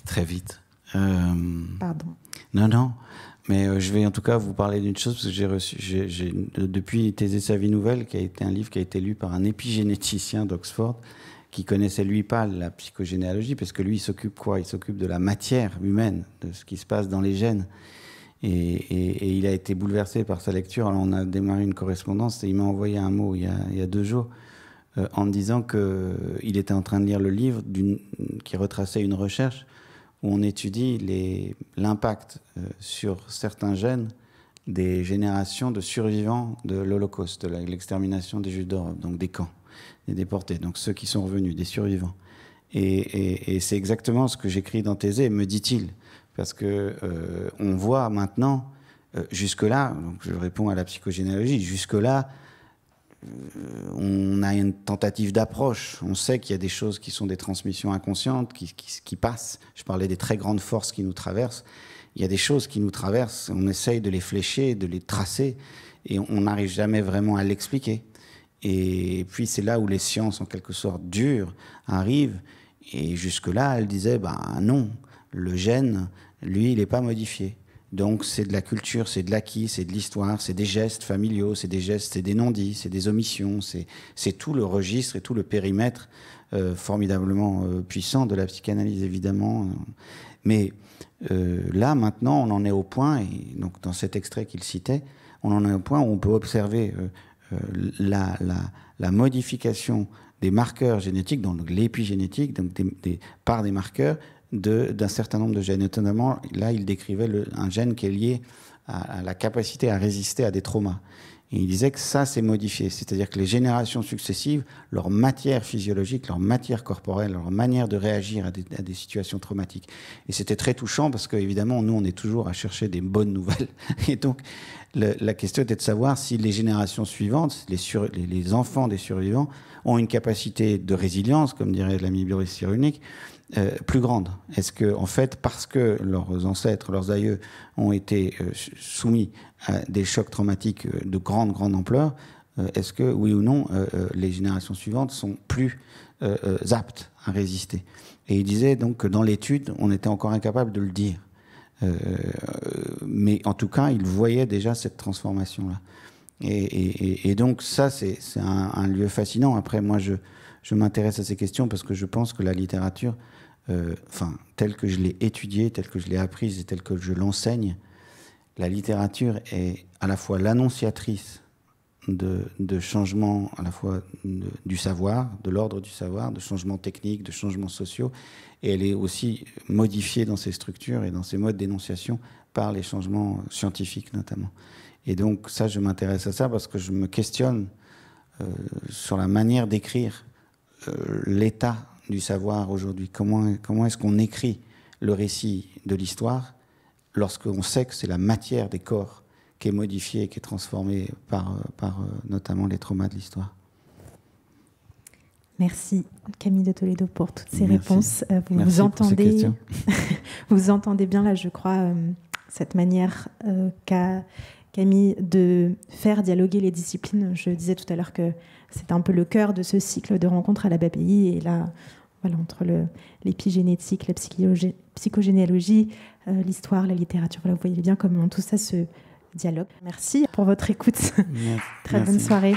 très vite. Pardon. Non, non. Mais je vais en tout cas vous parler d'une chose, parce que j'ai reçu, j'ai depuis Thésée Sa vie nouvelle, qui a été un livre qui a été lu par un épigénéticien d'Oxford, qui connaissait lui pas la psychogénéalogie, parce que lui, il s'occupe quoi Il s'occupe de la matière humaine, de ce qui se passe dans les gènes. Et, il a été bouleversé par sa lecture. Alors on a démarré une correspondance et il m'a envoyé un mot il y a, deux jours euh, en me disant qu'il était en train de lire le livre qui retraçait une recherche où on étudie l'impact euh, sur certains gènes des générations de survivants de l'Holocauste, de l'extermination des Juifs d'Europe, donc des camps, des déportés, donc ceux qui sont revenus, des survivants. Et, et c'est exactement ce que j'écris dans Thésée, me dit-il parce que euh, on voit maintenant, euh, jusque-là, donc je réponds à la psychogénéalogie, jusque-là, euh, on a une tentative d'approche. On sait qu'il y a des choses qui sont des transmissions inconscientes, qui, qui, passent. Je parlais des très grandes forces qui nous traversent. Il y a des choses qui nous traversent. On essaye de les flécher, de les tracer, et on n'arrive jamais vraiment à l'expliquer. Et puis c'est là où les sciences, en quelque sorte dures, arrivent. Et jusque-là, elles disaient, ben non, le gène, lui, il n'est pas modifié. Donc c'est de la culture, c'est de l'acquis, c'est de l'histoire, c'est des gestes familiaux, c'est des gestes, c'est des non-dits, c'est des omissions, c'est tout le registre et tout le périmètre euh, formidablement euh, puissant de la psychanalyse évidemment. Mais euh, là maintenant on en est au point, et donc dans cet extrait qu'il citait, on en est au point où on peut observer la, modification des marqueurs génétiques, donc l'épigénétique, donc par des marqueurs d'un certain nombre de gènes. Étonnamment là, il décrivait un gène qui est lié à, la capacité à résister à des traumas. Et il disait que ça s'est modifié, c'est-à-dire que les générations successives, leur matière physiologique, leur matière corporelle, leur manière de réagir à des, situations traumatiques. Et c'était très touchant parce que, évidemment, nous, on est toujours à chercher des bonnes nouvelles. Et donc, la question était de savoir si les générations suivantes, les, enfants des survivants, ont une capacité de résilience, comme dirait l'ami Boris Cyrulnik, euh, plus grande Est-ce que, en fait, parce que leurs ancêtres, leurs aïeux ont été euh, soumis à des chocs traumatiques euh, de grande, grande ampleur, est-ce que, oui ou non, les générations suivantes sont plus aptes à résister Et il disait donc que dans l'étude, on était encore incapable de le dire. mais en tout cas, il voyait déjà cette transformation-là. Et, donc ça, c'est un, lieu fascinant. Après, moi, je m'intéresse à ces questions parce que je pense que la littérature euh, enfin, telle que je l'ai étudiée, telle que je l'ai apprise et telle que je l'enseigne, la littérature est à la fois l'annonciatrice de, changements à la fois du savoir, de l'ordre du savoir, de changements techniques, de changements sociaux, et elle est aussi modifiée dans ses structures et dans ses modes d'énonciation par les changements scientifiques notamment. Et donc ça, je m'intéresse à ça parce que je me questionne euh, sur la manière d'écrire euh, l'état du savoir aujourd'hui Comment, comment est-ce qu'on écrit le récit de l'histoire lorsqu'on sait que c'est la matière des corps qui est modifiée, qui est transformée par, par euh, notamment les traumas de l'histoire Merci Camille de Toledo pour toutes ces réponses. Euh, vous, vous entendez, vous entendez bien là, je crois, euh, cette manière qu'a Camille de faire dialoguer les disciplines. Je disais tout à l'heure que c'est un peu le cœur de ce cycle de rencontres à la BAPI et là, entre l'épigénétique, la psychogénéalogie, euh, l'histoire, la littérature. vous voyez bien comment tout ça se dialogue. Merci pour votre écoute. Très bonne soirée.